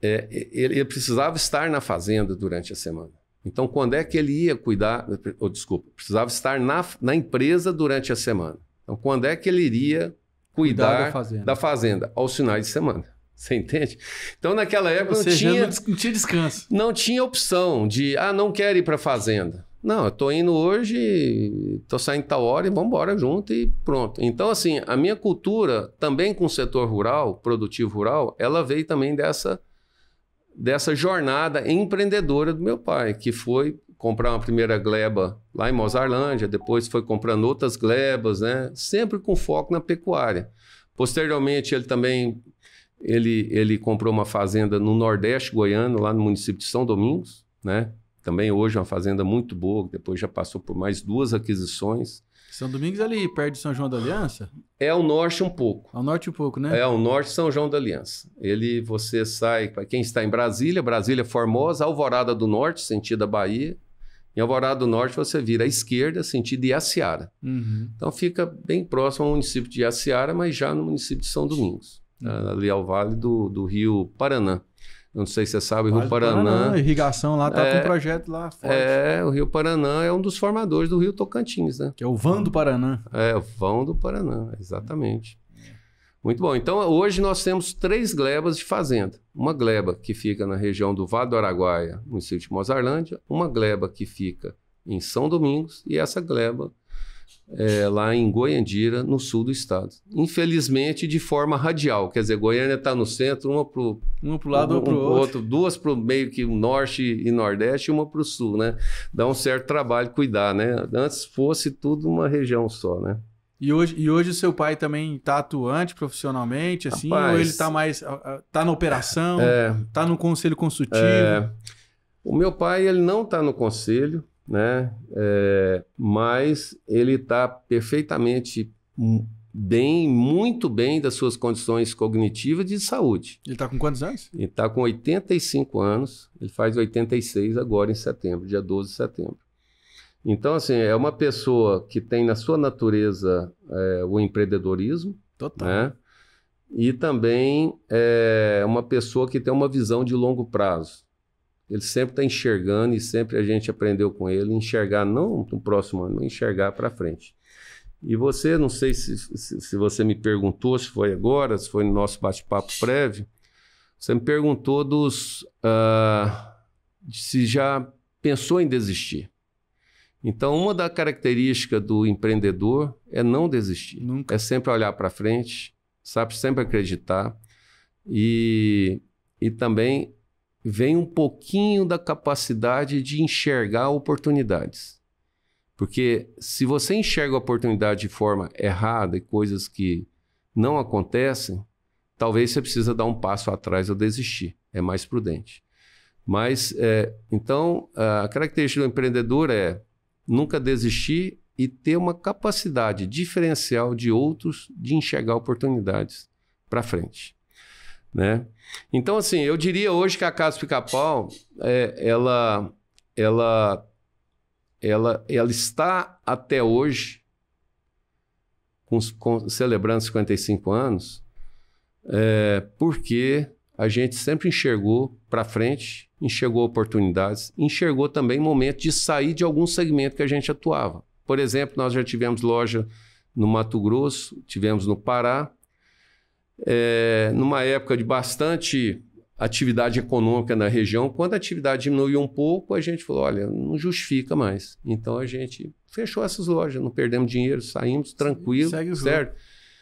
é, ele, ele, precisava estar na fazenda durante a semana. Então, quando é que ele ia cuidar? Ou, desculpa, precisava estar na, na empresa durante a semana. Então, quando é que ele iria cuidar, cuidar da, fazenda. da fazenda? Aos finais de semana. Você entende? Então, naquela época não, tinha, não tinha descanso. Não tinha opção de, ah, não quero ir para a fazenda. Não, eu estou indo hoje, estou saindo tal hora e vamos embora junto e pronto. Então, assim, a minha cultura também com o setor rural, produtivo rural, ela veio também dessa, dessa jornada empreendedora do meu pai, que foi comprar uma primeira gleba lá em Mozarlândia, depois foi comprando outras glebas, né? Sempre com foco na pecuária. Posteriormente, ele também ele, ele comprou uma fazenda no Nordeste goiano, lá no município de São Domingos, né? Também hoje uma fazenda muito boa, depois já passou por mais duas aquisições. São Domingos é ali perto de São João da Aliança? É ao norte um pouco. Ao norte um pouco, né? É ao norte São João da Aliança. Ele, você sai, para quem está em Brasília, Brasília Formosa, Alvorada do Norte, sentido a Bahia. Em Alvorada do Norte você vira à esquerda, sentido Iaciara. Uhum. Então fica bem próximo ao município de Iaciara, mas já no município de São Domingos. Ah, ali ao vale do, do Rio Paraná. Não sei se você sabe, o Rio Paraná. Paraná irrigação lá, tá é, com um é, projeto lá forte. É, o Rio Paraná é um dos formadores do Rio Tocantins, né? Que é o Vão do Paraná. É, o Vão do Paraná, exatamente. Muito bom. Então, hoje nós temos três glebas de fazenda. Uma gleba que fica na região do Vado do Araguaia, município de Mozarlândia, uma gleba que fica em São Domingos e essa gleba é, lá em Goiandira, no sul do estado. Infelizmente, de forma radial, quer dizer, Goiânia está no centro, uma para o uma pro lado, um, para o outro. outro. duas para o meio que norte e nordeste, e uma para o sul, né? Dá um certo trabalho cuidar, né? Antes fosse tudo uma região só, né? E hoje, e hoje o seu pai também está atuante profissionalmente, assim, Rapaz, ou ele está mais. está na operação, está é, tá no conselho consultivo? É, o meu pai ele não está no conselho, né? É, mas ele está perfeitamente bem, muito bem das suas condições cognitivas de saúde. Ele está com quantos anos? Ele está com 85 anos, ele faz 86 agora em setembro, dia 12 de setembro. Então, assim, é uma pessoa que tem na sua natureza é, o empreendedorismo. Total. Né? E também é uma pessoa que tem uma visão de longo prazo. Ele sempre está enxergando e sempre a gente aprendeu com ele enxergar, não no próximo ano, mas enxergar para frente. E você, não sei se, se, se, você me perguntou, se foi agora, se foi no nosso bate-papo prévio, você me perguntou dos uh, se já pensou em desistir. Então, uma da característica do empreendedor é não desistir. Nunca. É sempre olhar para frente, sabe sempre acreditar e, e também vem um pouquinho da capacidade de enxergar oportunidades. Porque se você enxerga a oportunidade de forma errada e coisas que não acontecem, talvez você precisa dar um passo atrás ou desistir. É mais prudente. Mas, é, então, a característica do empreendedor é nunca desistir e ter uma capacidade diferencial de outros de enxergar oportunidades para frente. Né? Então, assim, eu diria hoje que a Casa Pica-Pau, é, ela, ela, ela, ela está até hoje, com, com, celebrando 55 anos, é, porque a gente sempre enxergou para frente, enxergou oportunidades, enxergou também momentos de sair de algum segmento que a gente atuava. Por exemplo, nós já tivemos loja no Mato Grosso, tivemos no Pará, é, numa época de bastante atividade econômica na região, quando a atividade diminuiu um pouco, a gente falou: olha, não justifica mais. Então a gente fechou essas lojas, não perdemos dinheiro, saímos tranquilo, Segue certo?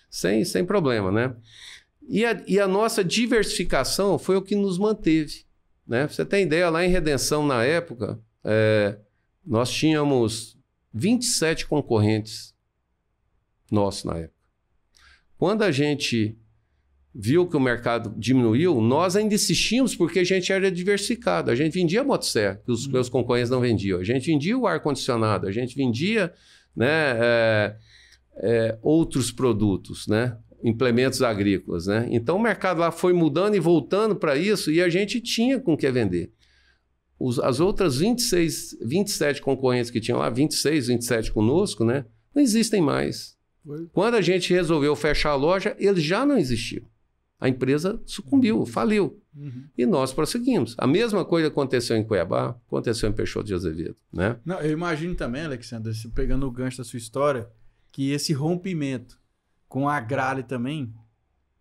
Sem, sem problema, né? E a, e a, nossa diversificação foi o que nos manteve. Né? você tem ideia, lá em Redenção, na época, é, nós tínhamos 27 concorrentes nossos na época. Quando a gente viu que o mercado diminuiu, nós ainda insistimos porque a gente era diversificado. A gente vendia motosserra, que os uhum. meus concorrentes não vendiam. A gente vendia o ar-condicionado, a gente vendia né, é, é, outros produtos, né, implementos agrícolas. Né? Então o mercado lá foi mudando e voltando para isso e a gente tinha com que vender. Os, as outras 26, 27 concorrentes que tinham lá, 26, 27 conosco, né, não existem mais. Quando a gente resolveu fechar a loja, eles já não existiam a empresa sucumbiu, uhum. faliu. Uhum. E nós prosseguimos. A mesma coisa aconteceu em Cuiabá, aconteceu em Peixoto de Azevedo. Né? Não, eu imagino também, Alexandre, pegando o gancho da sua história, que esse rompimento com a Agrale também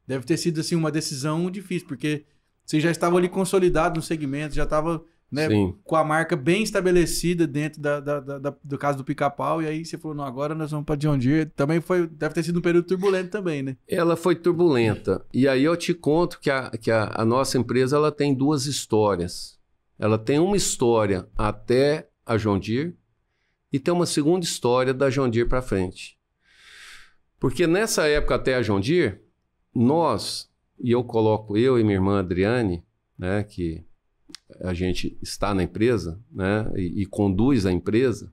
deve ter sido assim, uma decisão difícil, porque você já estava ali consolidado no segmento, já estava né? Sim. Com a marca bem estabelecida dentro da, da, da do caso do pica-pau. E aí você falou, não, agora nós vamos para John Deere. Também foi, deve ter sido um período turbulento também, né? Ela foi turbulenta. E aí eu te conto que a, que a, a nossa empresa ela tem duas histórias. Ela tem uma história até a John Deere e tem uma segunda história da John Deere para frente. Porque nessa época até a John Deere, nós, e eu coloco eu e minha irmã Adriane, né, que a gente está na empresa né, e, e conduz a empresa,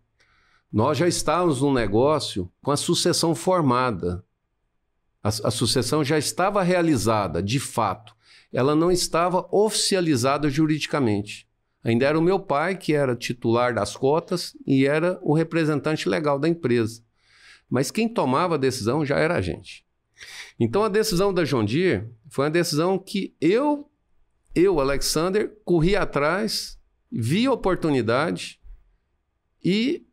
nós já estávamos no negócio com a sucessão formada. A, a sucessão já estava realizada, de fato. Ela não estava oficializada juridicamente. Ainda era o meu pai que era titular das cotas e era o representante legal da empresa. Mas quem tomava a decisão já era a gente. Então a decisão da John Deere foi uma decisão que eu eu, Alexander, corri atrás, vi a oportunidade e,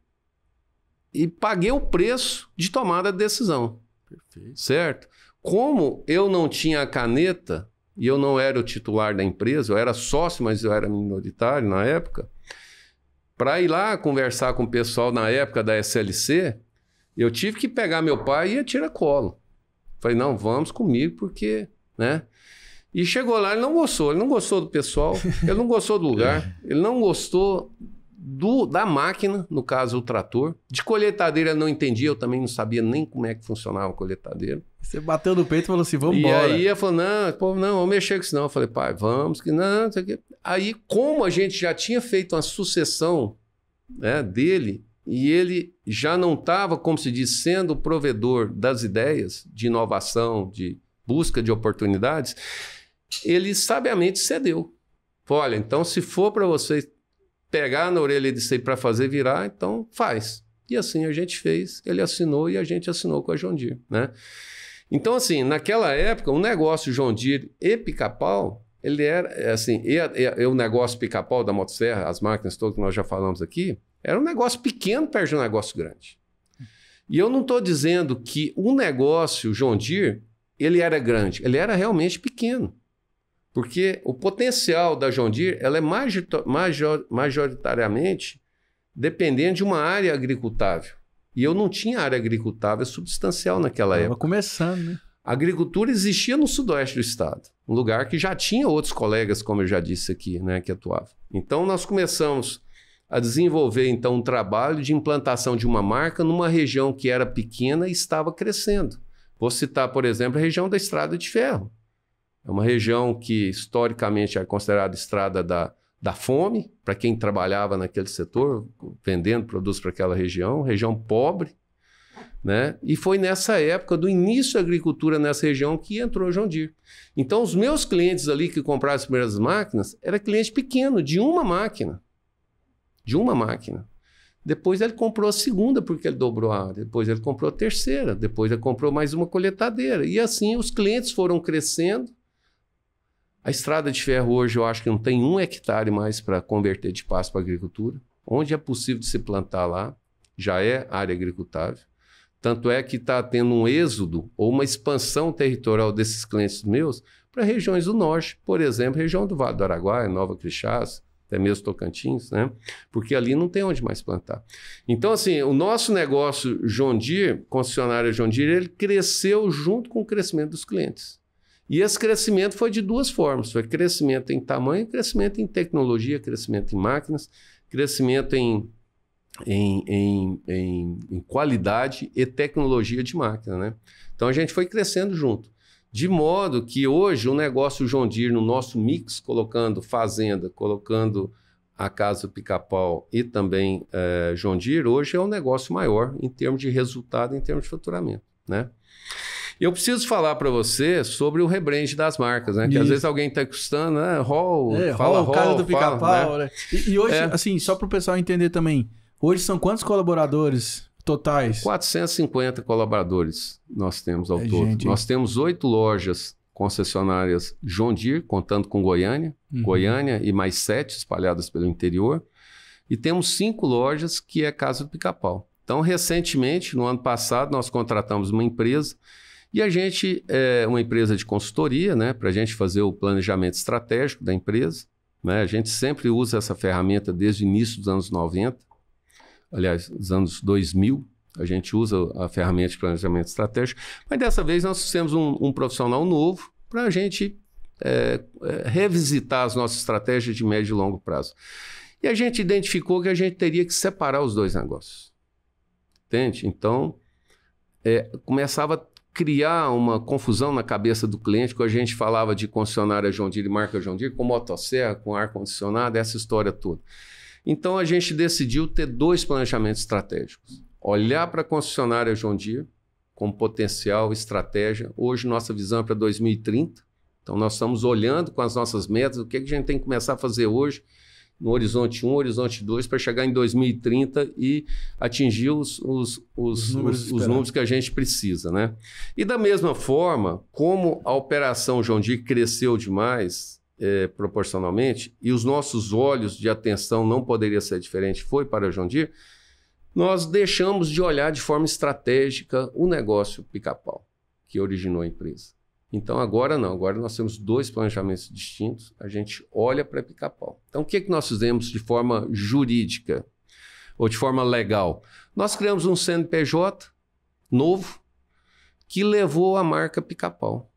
e paguei o preço de tomada de decisão. Perfeito. Certo? Como eu não tinha a caneta e eu não era o titular da empresa, eu era sócio, mas eu era minoritário na época, para ir lá conversar com o pessoal na época da SLC, eu tive que pegar meu pai e ia tirar colo. Falei, não, vamos comigo, porque, né? E chegou lá, ele não gostou. Ele não gostou do pessoal, <laughs> ele não gostou do lugar, é. ele não gostou do, da máquina, no caso o trator. De coletadeira não entendia, eu também não sabia nem como é que funcionava a coletadeira. Você bateu no peito e falou assim, vamos embora. E aí ele falou, não, povo, não, vamos mexer com isso não. Eu falei, pai, vamos, que não, não sei o quê. Aí, como a gente já tinha feito uma sucessão né, dele, e ele já não estava, como se diz, sendo o provedor das ideias de inovação, de busca de oportunidades, ele sabiamente cedeu. Olha, então se for para você pegar na orelha disso para fazer virar, então faz. E assim a gente fez, ele assinou e a gente assinou com a John Deere, né? Então assim, naquela época, o negócio John Deere e pica-pau, ele era assim, e, e, e o negócio pica-pau da motosserra, as máquinas todas que nós já falamos aqui, era um negócio pequeno perto de um negócio grande. E eu não estou dizendo que o negócio John Deere, ele era grande, ele era realmente pequeno. Porque o potencial da John Deere ela é majoritariamente dependente de uma área agricultável. E eu não tinha área agricultável substancial naquela Tava época. começando, né? A agricultura existia no sudoeste do estado, um lugar que já tinha outros colegas, como eu já disse aqui, né, que atuavam. Então nós começamos a desenvolver então um trabalho de implantação de uma marca numa região que era pequena e estava crescendo. Vou citar, por exemplo, a região da Estrada de Ferro. É uma região que historicamente é considerada estrada da, da fome, para quem trabalhava naquele setor, vendendo produtos para aquela região, região pobre. Né? E foi nessa época do início da agricultura nessa região que entrou John Deere. Então, os meus clientes ali que compraram as primeiras máquinas era cliente pequeno, de uma máquina. De uma máquina. Depois ele comprou a segunda porque ele dobrou a área. Depois ele comprou a terceira. Depois ele comprou mais uma coletadeira. E assim os clientes foram crescendo a estrada de ferro hoje eu acho que não tem um hectare mais para converter de pasto para agricultura. Onde é possível de se plantar lá, já é área agricultável. Tanto é que está tendo um êxodo ou uma expansão territorial desses clientes meus para regiões do norte, por exemplo, região do Vale do Araguaia, Nova Crixás, até mesmo Tocantins, né? Porque ali não tem onde mais plantar. Então, assim, o nosso negócio John Deere, concessionária John Deere, ele cresceu junto com o crescimento dos clientes. E esse crescimento foi de duas formas: foi crescimento em tamanho, crescimento em tecnologia, crescimento em máquinas, crescimento em, em, em, em, em qualidade e tecnologia de máquina. Né? Então a gente foi crescendo junto. De modo que hoje o negócio John Deere no nosso mix, colocando fazenda, colocando a casa Pica-Pau e também é, eh, John Deere, hoje é um negócio maior em termos de resultado, em termos de faturamento, né? Eu preciso falar para você sobre o rebrand das marcas, né? Que às vezes alguém está custando, né? Hall, é, fala hall, cara do pica-pau, né? né? e, e, hoje, é. assim, só para o pessoal entender também, hoje são quantos colaboradores totais? 450 colaboradores nós temos ao é, todo. Gente, nós temos oito lojas concessionárias John Deere, contando com Goiânia, uhum. Goiânia e mais sete espalhadas pelo interior. E temos cinco lojas que é Casa do Pica-Pau. Então, recentemente, no ano passado, nós contratamos uma empresa e a gente é uma empresa de consultoria, né, para a gente fazer o planejamento estratégico da empresa. Né? A gente sempre usa essa ferramenta desde o início dos anos 90, aliás, dos anos 2000. A gente usa a ferramenta de planejamento estratégico, mas dessa vez nós temos um, um profissional novo para a gente é, é, revisitar as nossas estratégias de médio e longo prazo. E a gente identificou que a gente teria que separar os dois negócios. Entende? Então, é, começava criar uma confusão na cabeça do cliente, que a gente falava de concessionária John Deere e marca John Deere, com motosserra, com ar-condicionado, essa história toda. Então a gente decidiu ter dois planejamentos estratégicos. Olhar para a concessionária John Deere como potencial, estratégia. Hoje nossa visão é para 2030. Então nós estamos olhando com as nossas metas, o que, é que a gente tem que começar a fazer hoje no horizonte 1, horizonte 2, para chegar em 2030 e atingir os, os, os, os, números, os números que a gente precisa. Né? E da mesma forma, como a operação João Di cresceu demais é, proporcionalmente, e os nossos olhos de atenção não poderia ser diferente, foi para João Di, nós deixamos de olhar de forma estratégica o negócio pica-pau que originou a empresa. Então, agora não, agora nós temos dois planejamentos distintos, a gente olha para pica-pau. Então, o que, é que nós fizemos de forma jurídica ou de forma legal? Nós criamos um CNPJ novo que levou a marca pica-pau.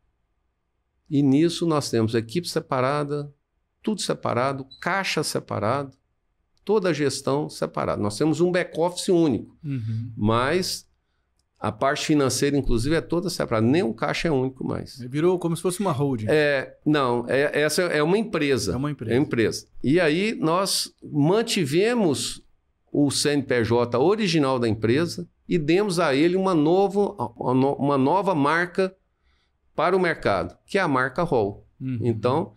E nisso nós temos equipe separada, tudo separado, caixa separado, toda a gestão separada. Nós temos um back-office único, uhum. mas a parte financeira, inclusive, é toda separada. Nem um caixa é único mais. É, virou como se fosse uma holding. É, não, é, essa é uma empresa. É uma empresa. É uma empresa. E aí nós mantivemos o CNPJ original da empresa e demos a ele uma, novo, uma nova marca para o mercado, que é a marca Hall. Uhum. Então,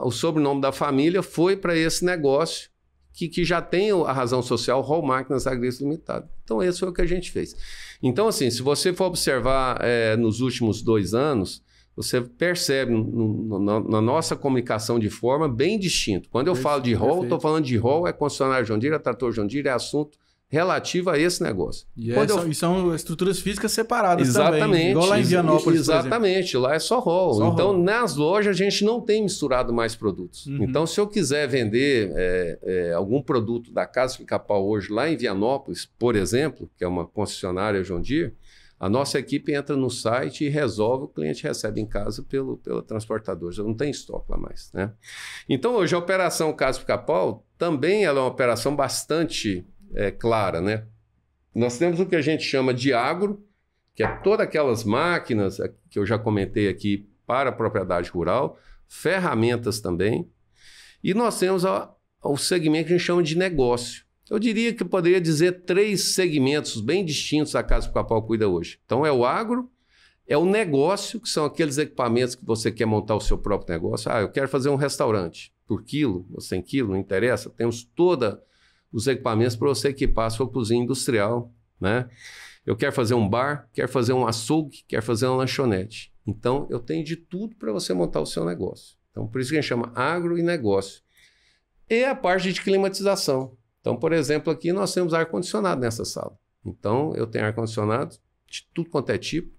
o sobrenome da família foi para esse negócio que, que já tem a razão social Hall Máquinas Agrícolas Limitada. Então, esse foi o que a gente fez. Então, assim, se você for observar é, nos últimos dois anos, você percebe no, no, na nossa comunicação de forma bem distinto. Quando eu falo de rol, estou falando de rol, é concessionário Jandira, é trator Jandira, é assunto relativa a esse negócio. E, é, eu... e são estruturas físicas separadas exatamente, também, igual lá em Vianópolis, Exatamente, lá é só rol. Então, nas lojas, a gente não tem misturado mais produtos. Uhum. Então, se eu quiser vender é, é, algum produto da Casa Pica-Pau hoje lá em Vianópolis, por exemplo, que é uma concessionária John Deere, a nossa equipe entra no site e resolve, o cliente recebe em casa pelo, pelo transportador, já não tem estoque lá mais. Né? Então, hoje, a operação Casa Pica-Pau também ela é uma operação bastante é, clara, né? Nós temos o que a gente chama de agro, que é todas aquelas máquinas é, que eu já comentei aqui para a propriedade rural, ferramentas também. E nós temos a, o segmento que a gente chama de negócio. Eu diria que eu poderia dizer três segmentos bem distintos a Casa Capão cuida hoje. Então é o agro, é o negócio, que são aqueles equipamentos que você quer montar o seu próprio negócio. Ah, eu quero fazer um restaurante por quilo, ou 100 quilos, não interessa. Temos toda os equipamentos para você equipar a sua cozinha industrial, né? Eu quero fazer um bar, quero fazer um açougue, quero fazer uma lanchonete. Então, eu tenho de tudo para você montar o seu negócio. Então, por isso que a gente chama agro e negócio. E a parte de climatização. Então, por exemplo, aqui nós temos ar-condicionado nessa sala. Então, eu tenho ar-condicionado de tudo quanto é tipo,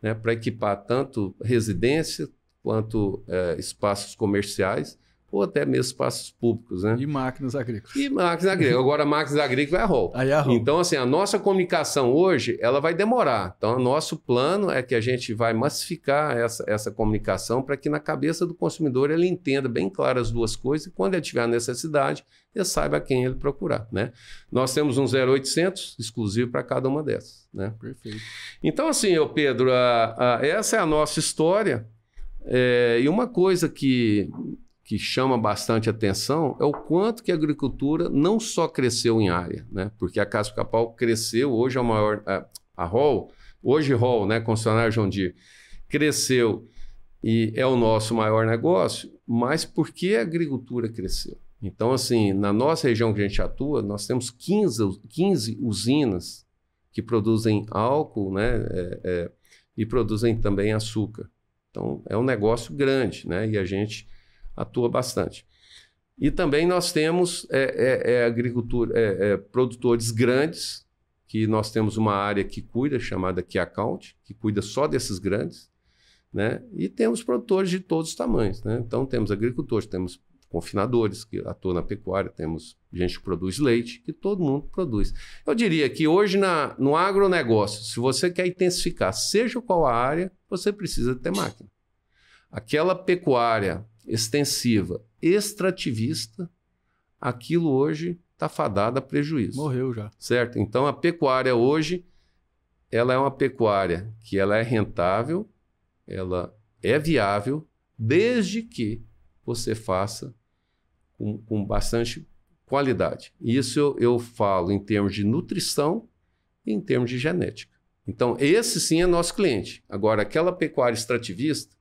né, para equipar tanto residência quanto é, espaços comerciais ou até mesmo espaços públicos. Né? E máquinas agrícolas. E máquinas agrícolas. Agora, máquinas agrícolas é a rol. Aí é a rol. Então, assim, a nossa comunicação hoje, ela vai demorar. Então, nosso plano é que a gente vai massificar essa, essa comunicação para que na cabeça do consumidor ele entenda bem claro as duas coisas e quando ele tiver necessidade, ele saiba quem ele procurar, né? Nós temos um 0800 exclusivo para cada uma dessas, né? Perfeito. Então, assim, eu, Pedro, a, a, essa é a nossa história. É, e uma coisa que que chama bastante atenção é o quanto que a agricultura não só cresceu em área, né? Porque a Casa Capal cresceu, hoje é a maior. A, é, a Hall, hoje Hall, né? Concessionária John Deere, cresceu e é o nosso maior negócio, mas porque a agricultura cresceu. Então, assim, na nossa região que a gente atua, nós temos 15, 15 usinas que produzem álcool, né? É, é, e produzem também açúcar. Então, é um negócio grande, né? E a gente atua bastante. E também nós temos é, é, é agricultura, é, é, produtores grandes, que nós temos uma área que cuida, chamada Key Account, que cuida só desses grandes, né? e temos produtores de todos os tamanhos. Né? Então temos agricultores, temos confinadores que atuam na pecuária, temos gente que produz leite, que todo mundo produz. Eu diria que hoje na, no agronegócio, se você quer intensificar, seja qual a área, você precisa ter máquina. Aquela pecuária extensiva, extrativista, aquilo hoje está fadada a prejuízo. Morreu já. Certo? Então a pecuária hoje ela é uma pecuária que ela é rentável, ela é viável, desde que você faça com, com bastante qualidade. Isso eu, eu falo em termos de nutrição e em termos de genética. Então, esse sim é nosso cliente. Agora, aquela pecuária extrativista,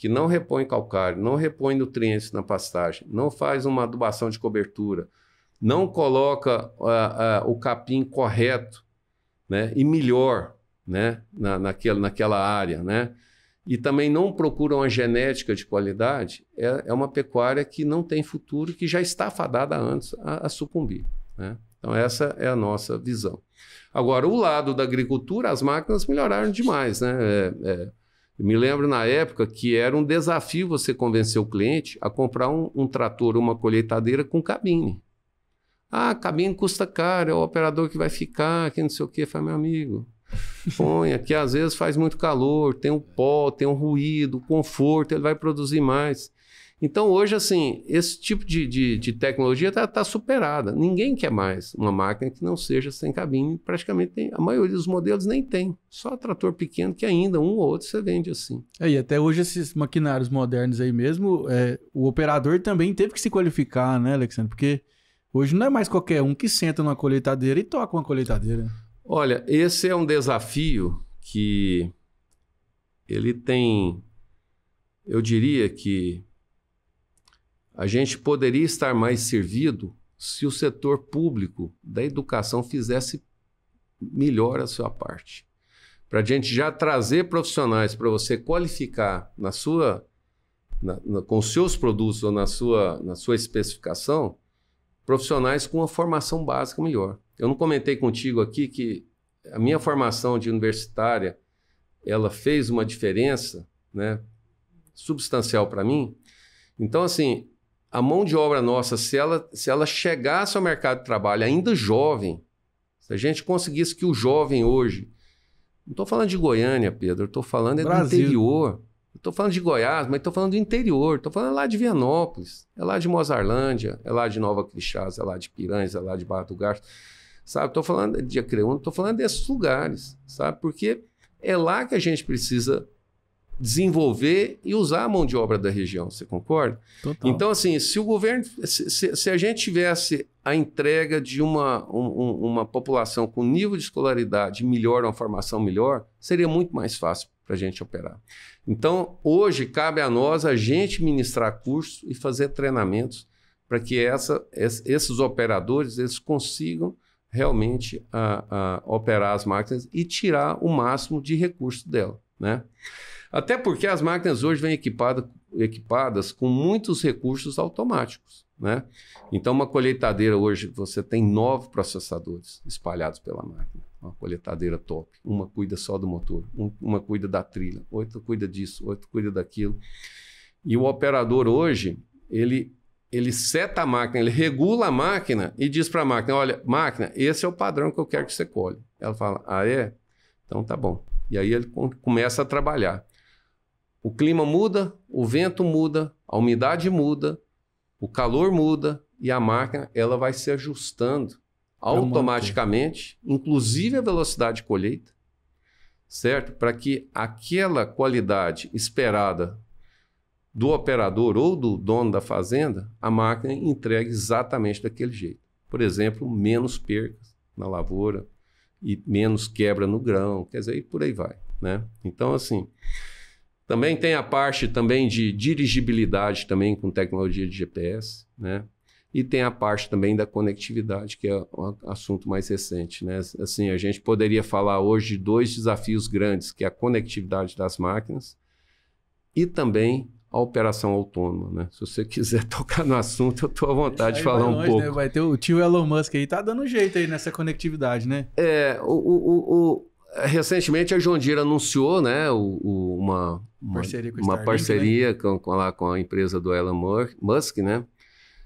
que não repõe calcário, não repõe nutrientes na pastagem, não faz uma adubação de cobertura, não coloca uh, uh, o capim correto né, e melhor né, na, naquela, naquela área, né, e também não procura uma genética de qualidade, é, é uma pecuária que não tem futuro, que já está fadada antes a, a sucumbir. Né? Então, essa é a nossa visão. Agora, o lado da agricultura, as máquinas melhoraram demais. Né? É, é, eu me lembro na época que era um desafio você convencer o cliente a comprar um, um trator, uma colheitadeira com cabine. Ah, cabine custa caro, é o operador que vai ficar, que não sei o que, faz meu amigo. Põe, aqui às vezes faz muito calor, tem o um pó, tem o um ruído, o conforto, ele vai produzir mais. Então, hoje, assim, esse tipo de, de, de tecnologia está tá superada. Ninguém quer mais uma máquina que não seja sem cabine. Praticamente tem, a maioria dos modelos nem tem. Só trator pequeno que ainda um ou outro você vende assim. É, e até hoje esses maquinários modernos aí mesmo, é, o operador também teve que se qualificar, né, Alexandre? Porque hoje não é mais qualquer um que senta numa colheitadeira e toca uma colheitadeira. Olha, esse é um desafio que ele tem, eu diria que a gente poderia estar mais servido se o setor público da educação fizesse melhor a sua parte. Para a gente já trazer profissionais para você qualificar na sua, na, na, com seus produtos ou na sua, na sua especificação, profissionais com uma formação básica melhor. Eu não comentei contigo aqui que a minha formação de universitária ela fez uma diferença, né, substancial para mim. Então assim, a mão de obra nossa, se ela, se ela chegasse ao mercado de trabalho ainda jovem, se a gente conseguisse que o jovem hoje. Não estou falando de Goiânia, Pedro, estou falando é do interior. Estou falando de Goiás, mas estou falando do interior. Estou falando lá de Vianópolis, é lá de Mozarlândia, é lá de Nova Crixás, é lá de Piranhas, é lá de Barra do Garço. Sabe? Estou falando de Acreúna, estou falando desses lugares, sabe? Porque é lá que a gente precisa desenvolver e usar a mão de obra da região, você concorda? Total. Então, assim, se o governo, se, se a gente tivesse a entrega de uma, um, uma população com nível de escolaridade melhor, uma formação melhor, seria muito mais fácil para a gente operar. Então, hoje cabe a nós a gente ministrar cursos e fazer treinamentos para que essa, esses operadores eles consigam realmente a, ah, a ah, operar as máquinas e tirar o máximo de recurso dela, né? Até porque as máquinas hoje vêm equipada, equipadas com muitos recursos automáticos. Né? Então, uma colheitadeira hoje, você tem nove processadores espalhados pela máquina. Uma colheitadeira top. Uma cuida só do motor, um, uma cuida da trilha, outra cuida disso, outra cuida daquilo. E o operador hoje, ele ele seta a máquina, ele regula a máquina e diz para a máquina: olha, máquina, esse é o padrão que eu quero que você colhe. Ela fala: ah, é? Então tá bom. E aí ele começa a trabalhar. O clima muda, o vento muda, a umidade muda, o calor muda e a máquina ela vai se ajustando automaticamente, inclusive a velocidade de colheita, certo? Para que aquela qualidade esperada do operador ou do dono da fazenda, a máquina entregue exatamente daquele jeito. Por exemplo, menos percas na lavoura e menos quebra no grão, quer dizer, e por aí vai, né? Então assim, também tem a parte também de dirigibilidade também com tecnologia de GPS, né? E tem a parte também da conectividade, que é um assunto mais recente, né? Assim, a gente poderia falar hoje de dois desafios grandes, que é a conectividade das máquinas e também a operação autônoma, né? Se você quiser <laughs> tocar no assunto, eu estou à vontade de falar um longe, né? pouco. Né? Vai ter o tio Elon Musk aí, tá dando jeito aí nessa conectividade, né? É, o, o, o Recentemente a John Deere anunciou né, o, o, uma, uma parceria, com, uma Starlink, né? parceria né? com, com, lá, com a empresa do Elon Musk, né?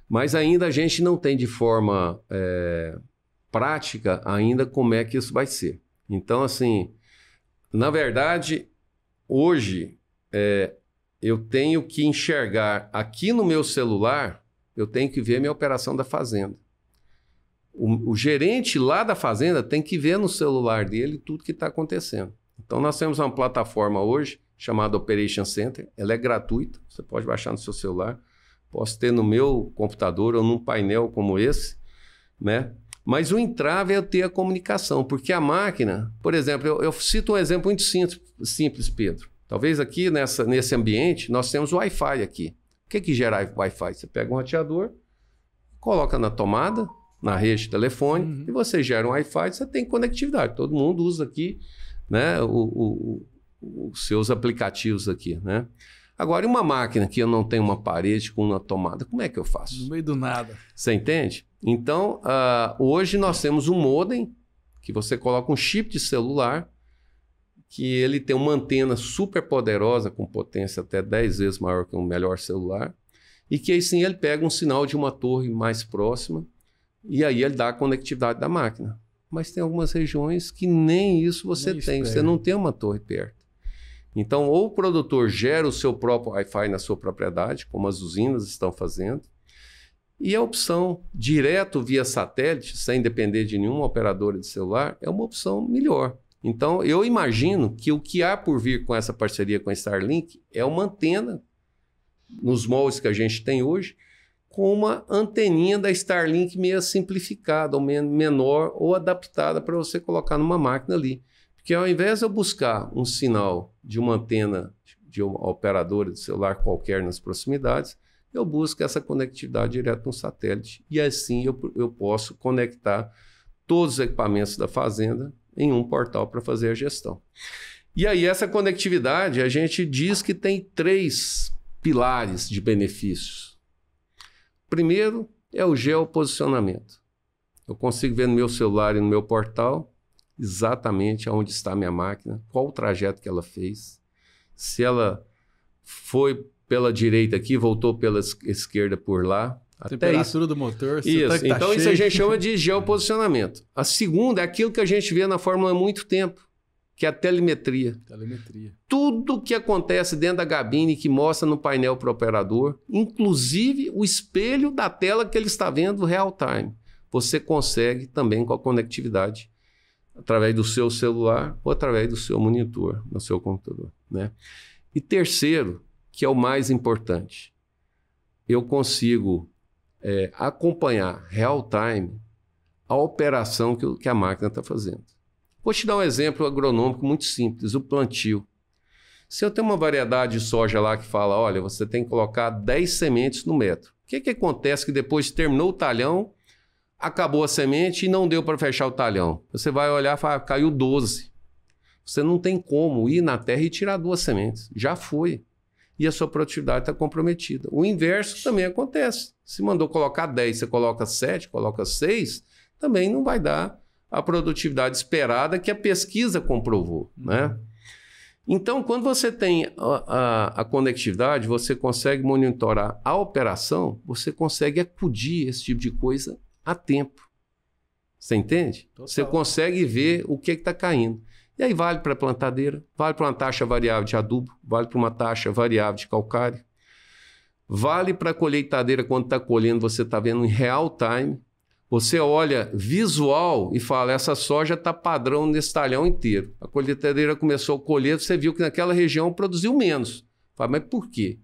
Mas ainda a gente não tem de forma é, prática ainda como é que isso vai ser. Então, assim, na verdade, hoje é, eu tenho que enxergar aqui no meu celular, eu tenho que ver minha operação da fazenda. O, o, gerente lá da fazenda tem que ver no celular dele tudo que está acontecendo. Então, nós temos uma plataforma hoje chamada Operation Center. Ela é gratuita, você pode baixar no seu celular. Posso ter no meu computador ou num painel como esse, né? Mas o entrave é ter a comunicação, porque a máquina, por exemplo, eu, eu cito um exemplo muito simples, simples, Pedro. Talvez aqui nessa, nesse ambiente nós temos Wi-Fi aqui. O que, que gera Wi-Fi? Você pega um roteador, coloca na tomada, na rede de telefone uhum. e você gera um Wi-Fi, você tem conectividade. Todo mundo usa aqui né, o, o, o, os seus aplicativos aqui, né? Agora, uma máquina que eu não tenho uma parede com uma tomada, como é que eu faço? No meio do nada. Você entende? Então, uh, hoje nós temos um modem que você coloca um chip de celular que ele tem uma antena super poderosa com potência até 10 vezes maior que um melhor celular e que aí sim ele pega um sinal de uma torre mais próxima e aí ele dá a conectividade da máquina. Mas tem algumas regiões que nem isso você nem tem, você não tem uma torre perto. Então, ou o produtor gera o seu próprio Wi-Fi na sua propriedade, como as usinas estão fazendo, e a opção direto via satélite, sem depender de nenhuma operadora de celular, é uma opção melhor. Então, eu imagino que o que há por vir com essa parceria com a Starlink é uma antena, nos moldes que a gente tem hoje, com uma anteninha da Starlink meio simplificada, ou menor, ou adaptada para você colocar numa máquina ali. Porque ao invés de eu buscar um sinal de uma antena de uma operadora de celular qualquer nas proximidades, eu busco essa conectividade direto no satélite e assim eu, eu posso conectar todos os equipamentos da fazenda em um portal para fazer a gestão. E aí, essa conectividade, a gente diz que tem três pilares de benefícios Primeiro é o geoposicionamento. Eu consigo ver no meu celular e no meu portal exatamente onde está a minha máquina, qual o trajeto que ela fez, se ela foi pela direita aqui, voltou pela esquerda por lá. até temperatura isso. do motor, isso. Tá então tá isso cheio. a gente chama de geoposicionamento. A segunda é aquilo que a gente vê na fórmula há muito tempo que é a telemetria. telemetria. Tudo que acontece dentro da cabine que mostra no painel para o operador, inclusive o espelho da tela que ele está vendo real time, você consegue também com a conectividade através do seu celular ou através do seu monitor no seu computador, né? E terceiro, que é o mais importante, eu consigo é, acompanhar real time a operação que, que a máquina está fazendo. Vou te dar um exemplo agronômico muito simples: o plantio. Se eu tenho uma variedade de soja lá que fala, olha, você tem que colocar 10 sementes no metro. O que, que acontece que depois terminou o talhão, acabou a semente e não deu para fechar o talhão? Você vai olhar e fala, ah, caiu 12. Você não tem como ir na terra e tirar duas sementes. Já foi. E a sua produtividade está comprometida. O inverso também acontece. Se mandou colocar 10, você coloca 7, coloca 6, também não vai dar a produtividade esperada que a pesquisa comprovou, uhum. né? Então, quando você tem a, a, a, conectividade, você consegue monitorar a operação, você consegue acudir esse tipo de coisa a tempo. Você entende? Total. Você consegue ver o que é está caindo. E aí vale para plantadeira, vale para uma taxa variável de adubo, vale para uma taxa variável de calcário, vale para colheitadeira quando está colhendo, você está vendo em real time você olha visual e fala: essa soja está padrão nesse talhão inteiro. A colheitadeira começou a colher, você viu que naquela região produziu menos. Fala, mas por quê?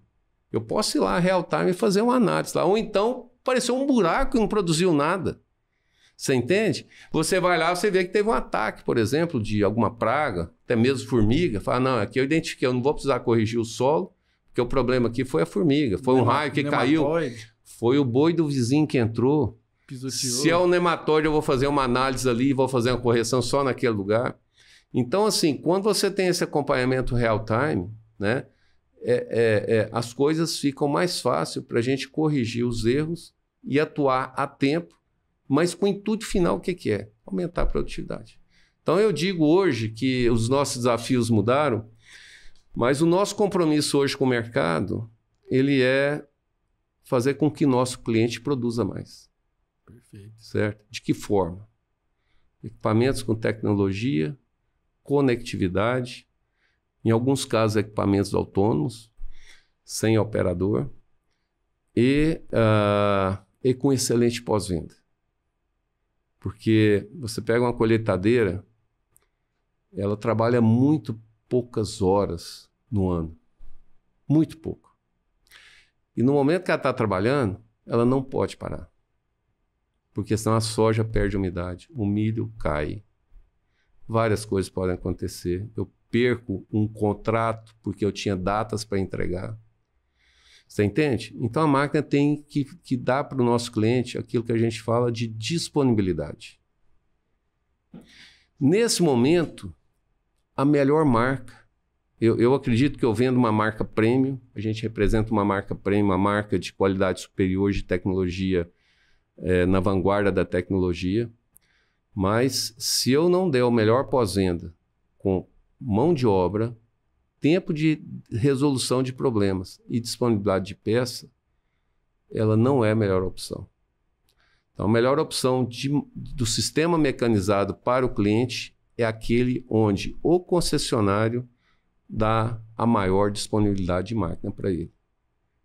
Eu posso ir lá real time e fazer uma análise lá. Ou então pareceu um buraco e não produziu nada. Você entende? Você vai lá, você vê que teve um ataque, por exemplo, de alguma praga, até mesmo formiga. Fala, não, aqui eu identifiquei, eu não vou precisar corrigir o solo, porque o problema aqui foi a formiga, foi um raio que caiu, foi o boi do vizinho que entrou. Pisoteou. Se é um nematóide, eu vou fazer uma análise ali e vou fazer uma correção só naquele lugar. Então, assim, quando você tem esse acompanhamento real-time, né, é, é, é, as coisas ficam mais fácil para a gente corrigir os erros e atuar a tempo, mas com o intuito final, o que, que é? Aumentar a produtividade. Então, eu digo hoje que os nossos desafios mudaram, mas o nosso compromisso hoje com o mercado, ele é fazer com que nosso cliente produza mais. Perfeito. Certo? De que forma? Equipamentos com tecnologia, conectividade, em alguns casos, equipamentos autônomos, sem operador, e, uh, e com excelente pós-venda. Porque você pega uma colheitadeira, ela trabalha muito poucas horas no ano. Muito pouco. E no momento que ela está trabalhando, ela não pode parar porque senão a soja perde umidade, o milho cai. Várias coisas podem acontecer. Eu perco um contrato porque eu tinha datas para entregar. Você entende? Então a máquina tem que, que dar para o nosso cliente aquilo que a gente fala de disponibilidade. Nesse momento, a melhor marca. Eu, eu, acredito que eu vendo uma marca premium, a gente representa uma marca premium, uma marca de qualidade superior, de tecnologia é, na vanguarda da tecnologia. Mas se eu não der o melhor pós-venda com mão de obra, tempo de resolução de problemas e disponibilidade de peça, ela não é a melhor opção. Então, a melhor opção de, do sistema mecanizado para o cliente é aquele onde o concessionário dá a maior disponibilidade de máquina para ele.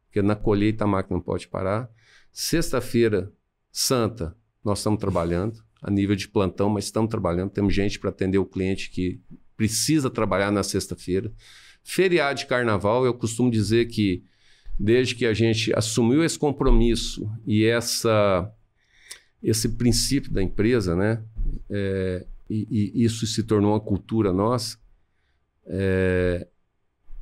Porque na colheita a máquina pode parar. Sexta-feira Santa, nós estamos trabalhando a nível de plantão, mas estamos trabalhando. Temos gente para atender o cliente que precisa trabalhar na sexta-feira. Feriado de carnaval, eu costumo dizer que desde que a gente assumiu esse compromisso e essa, esse princípio da empresa, né? É, e, e, isso se tornou uma cultura nossa, é,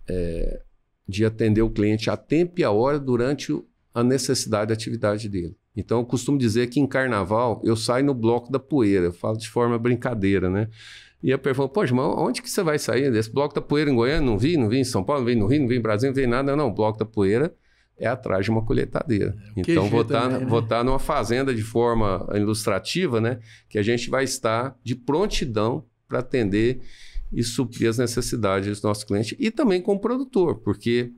é, de atender o cliente a tempo e a hora durante a necessidade da atividade dele. Então eu costumo dizer que em carnaval eu saio no bloco da poeira, eu falo de forma brincadeira, né? E a pessoa fala: pô, irmão, onde que você vai sair desse bloco da poeira em Goiânia? Não vi, não vi em São Paulo, não vi no Rio, não vi em Brasil, não vi nada. Não, o bloco da poeira é atrás de uma colheitadeira. É, então, vou estar tá, né? numa fazenda de forma ilustrativa, né? Que a gente vai estar de prontidão para atender e suprir as necessidades dos nossos clientes e também com o produtor, porque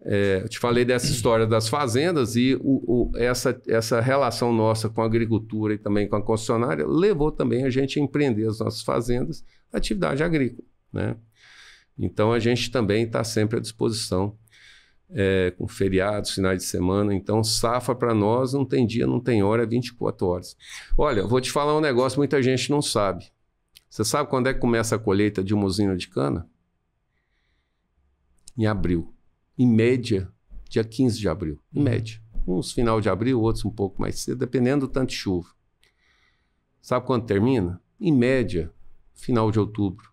é, eu te falei dessa história das fazendas e o, o, essa, essa relação nossa com a agricultura e também com a concessionária levou também a gente a empreender as nossas fazendas, atividade agrícola. Né? Então a gente também está sempre à disposição é, com feriados, finais de semana. Então, safra para nós não tem dia, não tem hora, é 24 horas. Olha, vou te falar um negócio, muita gente não sabe. Você sabe quando é que começa a colheita de uma usina de cana? Em abril em média, dia 15 de abril, em média. Uns final de abril, outros um pouco mais cedo, dependendo do tanto de chuva. Sabe quando termina? Em média, final de outubro.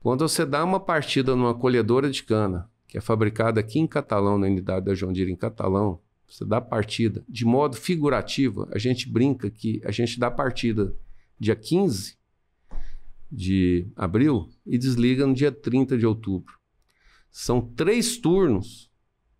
Quando você dá uma partida numa colhedora de cana, que é fabricada aqui em Catalão, na unidade da João Dira em Catalão, você dá partida. De modo figurativo, a gente brinca que a gente dá partida dia 15 de abril e desliga no dia 30 de outubro. São três turnos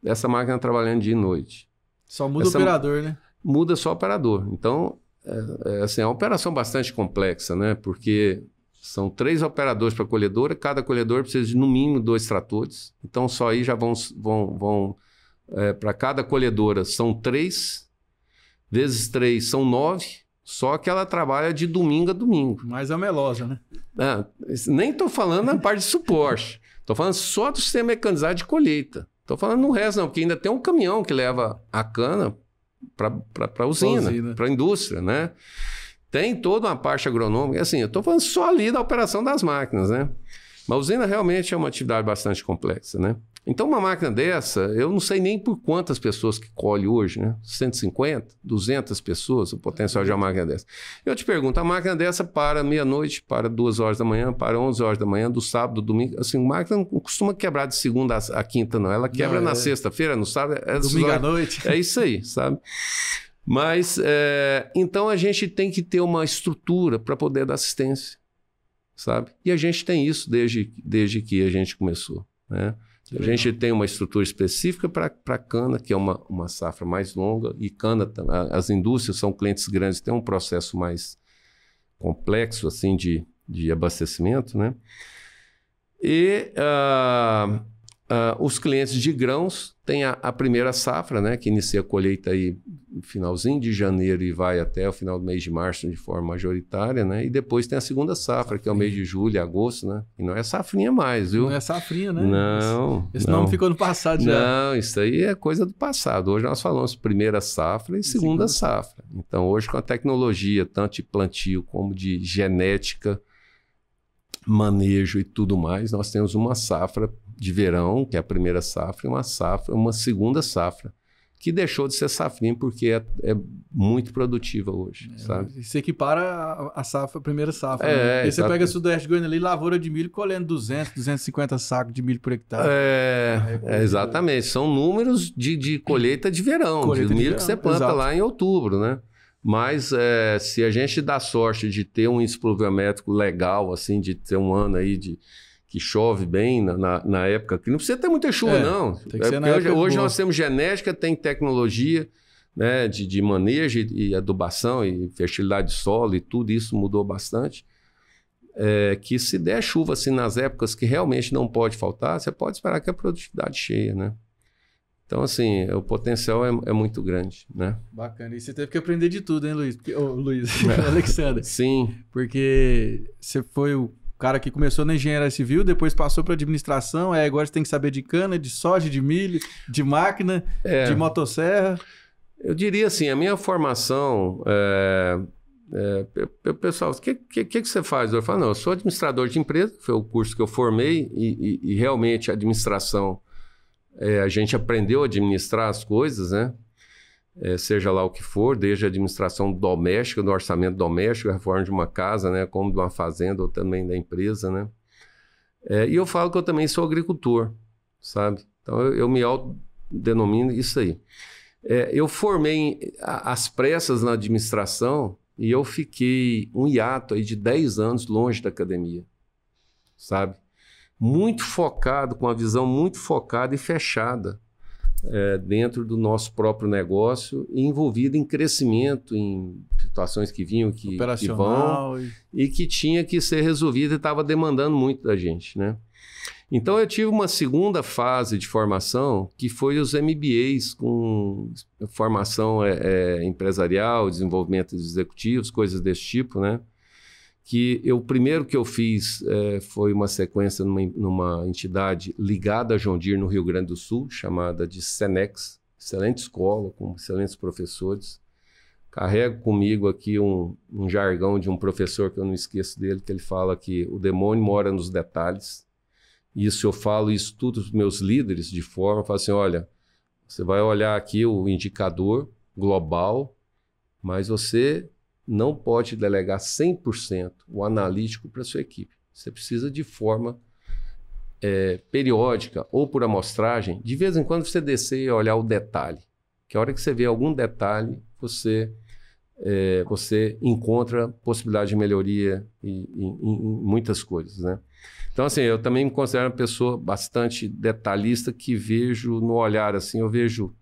dessa máquina trabalhando dia e noite. Só muda Essa o operador, né? Muda só o operador. Então, é, é, assim, é uma operação bastante complexa, né? Porque são três operadores para a colhedora, cada colhedor precisa de no mínimo dois tratores. Então, só aí já vão. vão, vão é, para cada colhedora são três, vezes três são nove, só que ela trabalha de domingo a domingo. Mais a melosa, né? Ah, nem estou falando na parte de suporte. Estou falando só do sistema mecanizado de colheita. Estou falando no resto, não, porque ainda tem um caminhão que leva a cana para a usina, para a indústria, né? Tem toda uma parte agronômica. Assim, eu estou falando só ali da operação das máquinas, né? Mas a usina realmente é uma atividade bastante complexa, né? Então, uma máquina dessa, eu não sei nem por quantas pessoas que colhe hoje, né? 150, 200 pessoas, o potencial de uma máquina dessa. Eu te pergunto, a máquina dessa para meia-noite, para duas horas da manhã, para 11 horas da manhã, do sábado, domingo. Assim, a máquina não costuma quebrar de segunda a quinta, não. Ela quebra não, na é. sexta-feira, no sábado. É domingo à noite. É isso aí, sabe? Mas, é... então a gente tem que ter uma estrutura para poder dar assistência, sabe? E a gente tem isso desde, desde que a gente começou, né? A gente tem uma estrutura específica para cana, que é uma, uma safra mais longa, e cana, as indústrias são clientes grandes, tem um processo mais complexo assim de, de abastecimento, né? E uh, Uh, os clientes de grãos têm a, a, primeira safra, né, que inicia a colheita aí finalzinho de janeiro e vai até o final do mês de março de forma majoritária, né? E depois tem a segunda safra, que é o mês de julho, agosto, né? E não é safrinha mais, viu? Não é safrinha, né? Não. Esse, esse não. nome ficou no passado já. Não, isso aí é coisa do passado. Hoje nós falamos primeira safra e segunda, segunda safra. Então, hoje com a tecnologia, tanto de plantio como de genética, manejo e tudo mais, nós temos uma safra de verão, que é a primeira safra, e uma safra, uma segunda safra, que deixou de ser safrinha porque é, é muito produtiva hoje, é, sabe? Você equipara a, a safra, a primeira safra. É, né? é, e você pega sudoeste goiano ali, lavoura de milho, colhendo 200, 250 sacos de milho por hectare. É, é exatamente. São números de, de colheita de verão, colheita de milho de verão, que você planta exato. lá em outubro, né? Mas é, se a gente dá sorte de ter um ensino legal, assim, de ter um ano aí de que chove bem na, na, na época. Que não precisa ter muita chuva, é, não. Tem que é, ser na hoje, hoje nós temos genética, tem tecnologia né, de, de manejo e, e adubação e fertilidade de solo e tudo isso mudou bastante. É, que se der chuva assim nas épocas que realmente não pode faltar, você pode esperar que a produtividade cheia, né? Então, assim, o potencial é, é, muito grande, né? Bacana. E você teve que aprender de tudo, hein, Luiz? Porque, oh, Luiz, <laughs> <laughs> Alexandre. Sim. Porque você foi o o cara que começou na engenharia civil, depois passou para administração, é agora você tem que saber de cana, de soja, de milho, de máquina, é, de motosserra. Eu diria assim, a minha formação. É, é, eu, pessoal, o que, que, que, você faz? Eu falo, não, eu sou administrador de empresa, foi o curso que eu formei, e, e, e realmente a administração, é, a gente aprendeu a administrar as coisas, né? É, seja lá o que for, desde a administração doméstica, do orçamento doméstico, a reforma de uma casa, né, como de uma fazenda ou também da empresa, né? É, e eu falo que eu também sou agricultor, sabe? Então eu, eu me autodenomino isso aí. É, eu formei as pressas na administração e eu fiquei um hiato aí de 10 anos longe da academia, sabe? Muito focado, com a visão muito focada e fechada é, dentro do nosso próprio negócio envolvido em crescimento, em situações que vinham, que, que vão, e... e que tinha que ser resolvida e estava demandando muito da gente, né? Então eu tive uma segunda fase de formação que foi os MBAs com formação é, é, empresarial, desenvolvimento de executivos, coisas desse tipo, né? que eu, o primeiro que eu fiz é, foi uma sequência numa, numa, entidade ligada a Jondir, no Rio Grande do Sul, chamada de Senex, excelente escola, com excelentes professores. Carrego comigo aqui um, um jargão de um professor que eu não esqueço dele, que ele fala que o demônio mora nos detalhes. Isso eu falo isso tudo para os meus líderes de forma, eu falo assim, olha, você vai olhar aqui o indicador global, mas você não pode delegar 100% o analítico para sua equipe. Você precisa de forma é, periódica ou por amostragem, de vez em quando você descer e olhar o detalhe. Que a hora que você vê algum detalhe, você é, você encontra possibilidade de melhoria em, em, em, muitas coisas, né? Então, assim, eu também me considero uma pessoa bastante detalhista que vejo no olhar, assim, eu vejo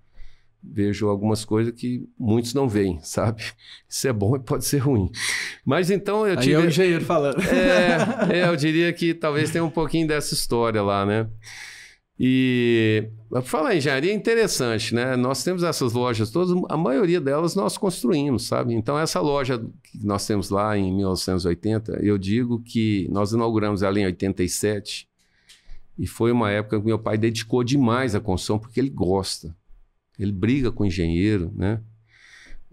vejo algumas coisas que muitos não veem, sabe? Isso é bom e pode ser ruim. Mas então eu tive... Aí é o engenheiro falando. É, é, eu diria que talvez tenha um pouquinho dessa história lá, né? E falar em engenharia é interessante, né? Nós temos essas lojas todas, a maioria delas nós construímos, sabe? Então, essa loja que nós temos lá em 1980, eu digo que nós inauguramos ela em 87, e foi uma época que meu pai dedicou demais à construção, porque ele gosta. Ele briga com o engenheiro, né?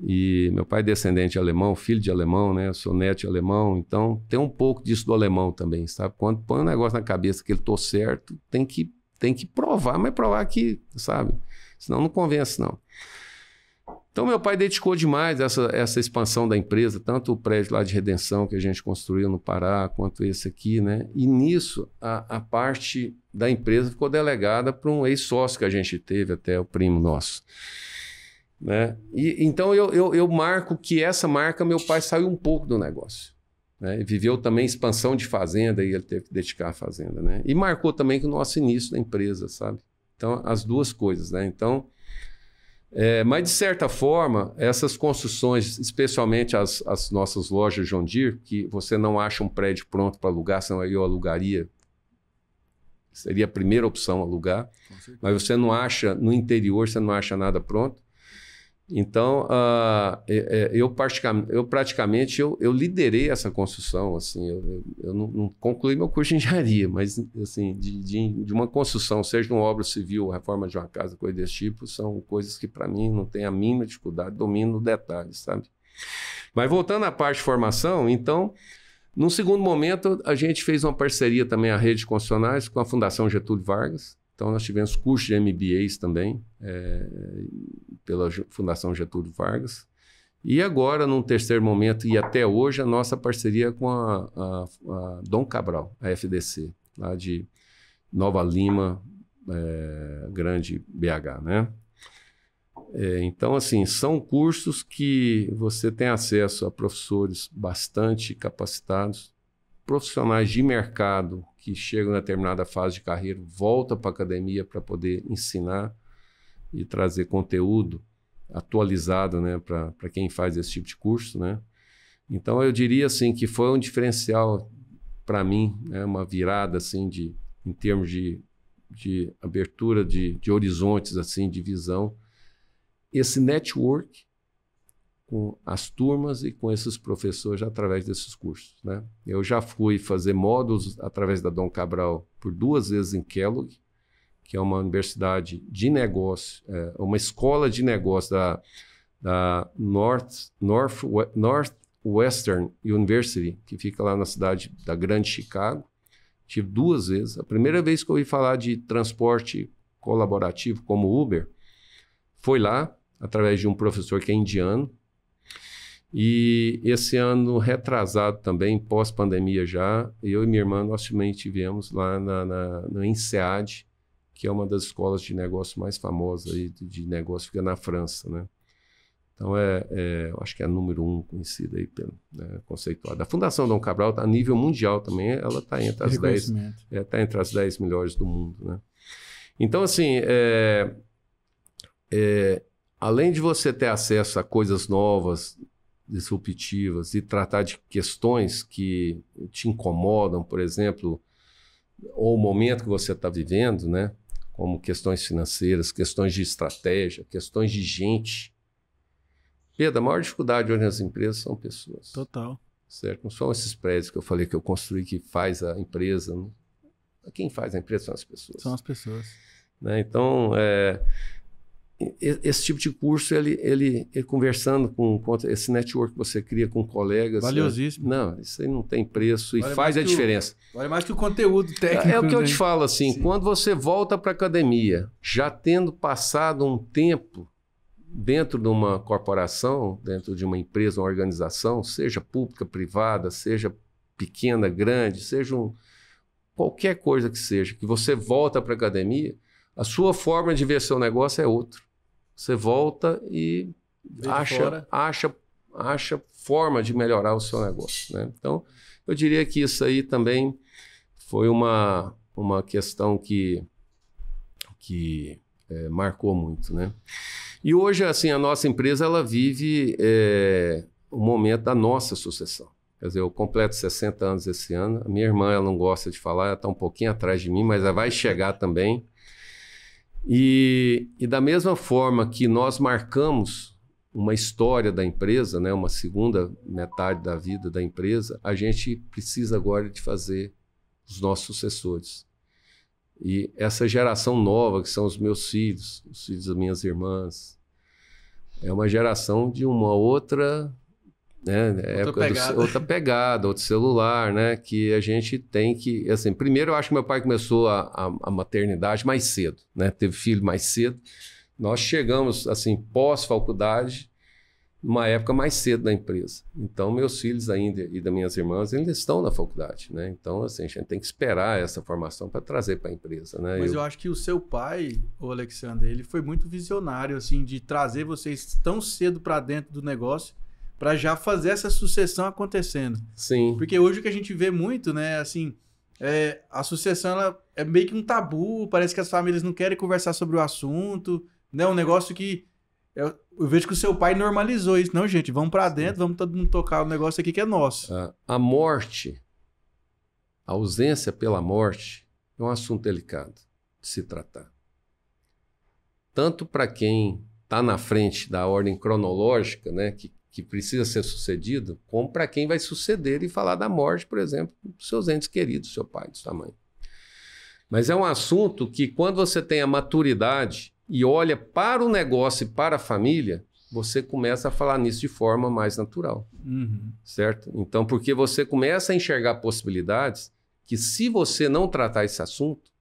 E meu pai é descendente alemão, filho de alemão, né? Eu sou neto de alemão, então tem um pouco disso do alemão também, sabe? Quando põe um negócio na cabeça que ele tô certo, tem que tem que provar, mas provar que, sabe? Senão não convence não. Então, meu pai dedicou demais essa, essa expansão da empresa, tanto o prédio lá de redenção que a gente construiu no Pará, quanto esse aqui, né? E nisso, a, a parte da empresa ficou delegada para um ex-sócio que a gente teve, até o primo nosso. Né? E, então, eu, eu, eu marco que essa marca, meu pai saiu um pouco do negócio. Né? Viveu também expansão de fazenda e ele teve que dedicar a fazenda, né? E marcou também que o nosso início da empresa, sabe? Então, as duas coisas, né? Então, é, mas, de certa forma, essas construções, especialmente as, as nossas lojas John Deere, que você não acha um prédio pronto para alugar, senão eu alugaria, seria a primeira opção alugar, mas você não acha, no interior, você não acha nada pronto. Então, uh, eu, praticamente, eu, praticamente eu, eu, liderei essa construção. Assim, eu, eu não, não, concluí meu curso de <laughs> engenharia, mas assim, de, de, de, uma construção, seja uma obra civil, reforma de uma casa, coisa desse tipo, são coisas que para mim não tem a mínima dificuldade, domino detalhes, sabe? Mas voltando à parte de formação, então, num segundo momento, a gente fez uma parceria também à Rede de Constitucionais com a Fundação Getúlio Vargas então, nós tivemos curso de MBAs também, é, pela Fundação Getúlio Vargas. E agora, num terceiro momento, e até hoje, a nossa parceria com a, a, a Dom Cabral, a FDC, lá de Nova Lima, é, Grande BH, né? É, então, assim, são cursos que você tem acesso a professores bastante capacitados profissionais de mercado que chegam em determinada fase de carreira voltam para a academia para poder ensinar e trazer conteúdo atualizado né, para quem faz esse tipo de curso. Né? Então, eu diria assim que foi um diferencial para mim, né, uma virada assim de, em termos de, de abertura de, de horizontes, assim de visão. Esse network com as turmas e com esses professores através desses cursos. Né? Eu já fui fazer módulos através da Dom Cabral por duas vezes em Kellogg, que é uma universidade de negócio, é, uma escola de negócio da, da North, North, Northwestern University, que fica lá na cidade da Grande Chicago. Tive duas vezes. A primeira vez que eu ouvi falar de transporte colaborativo como Uber foi lá, através de um professor que é indiano, e esse ano retrasado também, pós-pandemia já, eu e minha irmã, nós também tivemos lá na, na, no INSEAD, que é uma das escolas de negócio mais famosas aí, de negócio, fica na França, né? Então, é, é acho que é a número um conhecida aí, pelo, né, conceituada. A Fundação Dom Cabral, a nível mundial também, ela está entre, as dez, é, tá entre as 10 melhores do mundo, né? Então, assim, é, é, além de você ter acesso a coisas novas, disruptivas e tratar de questões que te incomodam, por exemplo, ou o momento que você está vivendo, né? Como questões financeiras, questões de estratégia, questões de gente. Pedro, a maior dificuldade hoje nas empresas são pessoas. Total. Certo? Não são esses prédios que eu falei que eu construí que faz a empresa. Né? Quem faz a empresa são as pessoas. São as pessoas. Né? Então, é, esse tipo de curso, ele, ele, ele conversando com, com, esse network que você cria com colegas. Né? Valiosíssimo. Né? Não, isso aí não tem preço vale e faz a diferença. O, vale mais que o conteúdo técnico. É, é o que eu né? te falo, assim, Sim. quando você volta para academia, já tendo passado um tempo dentro de uma corporação, dentro de uma empresa, uma organização, seja pública, privada, seja pequena, grande, seja um, qualquer coisa que seja, que você volta para academia, a sua forma de ver seu negócio é outra. Você volta e acha, acha, acha forma de melhorar o seu negócio. Né? Então, eu diria que isso aí também foi uma, uma questão que, que é, marcou muito. Né? E hoje, assim, a nossa empresa ela vive é, o momento da nossa sucessão. Quer dizer, eu completo 60 anos esse ano. A minha irmã ela não gosta de falar, ela está um pouquinho atrás de mim, mas ela vai chegar também. E, e da mesma forma que nós marcamos uma história da empresa, né, uma segunda metade da vida da empresa, a gente precisa agora de fazer os nossos sucessores. E essa geração nova, que são os meus filhos, os filhos das minhas irmãs, é uma geração de uma outra né? Outra, é, pegada. Do, outra pegada, outro celular, né? Que a gente tem que. Assim, primeiro, eu acho que meu pai começou a, a, a maternidade mais cedo, né? Teve filho mais cedo. Nós chegamos, assim, pós-faculdade, numa época mais cedo da empresa. Então, meus filhos ainda e das minhas irmãs ainda estão na faculdade, né? Então, assim, a gente tem que esperar essa formação para trazer para a empresa, né? Mas eu... eu... acho que o seu pai, o Alexandre, ele foi muito visionário, assim, de trazer vocês tão cedo para dentro do negócio para já fazer essa sucessão acontecendo. Sim. Porque hoje o que a gente vê muito, né, assim, é, a sucessão ela é meio que um tabu, parece que as famílias não querem conversar sobre o assunto, né, um negócio que eu, eu vejo que o seu pai normalizou isso. Não, gente, vamos para dentro, vamos todo mundo tocar o negócio aqui que é nosso. Ah, a morte, a ausência pela morte, é um assunto delicado de se tratar. Tanto para quem está na frente da ordem cronológica, né, que que precisa ser sucedido, como para quem vai suceder e falar da morte, por exemplo, dos seus entes queridos, seu pai, sua mãe. Mas é um assunto que, quando você tem a maturidade e olha para o negócio e para a família, você começa a falar nisso de forma mais natural. Uhum. Certo? Então, porque você começa a enxergar possibilidades que, se você não tratar esse assunto,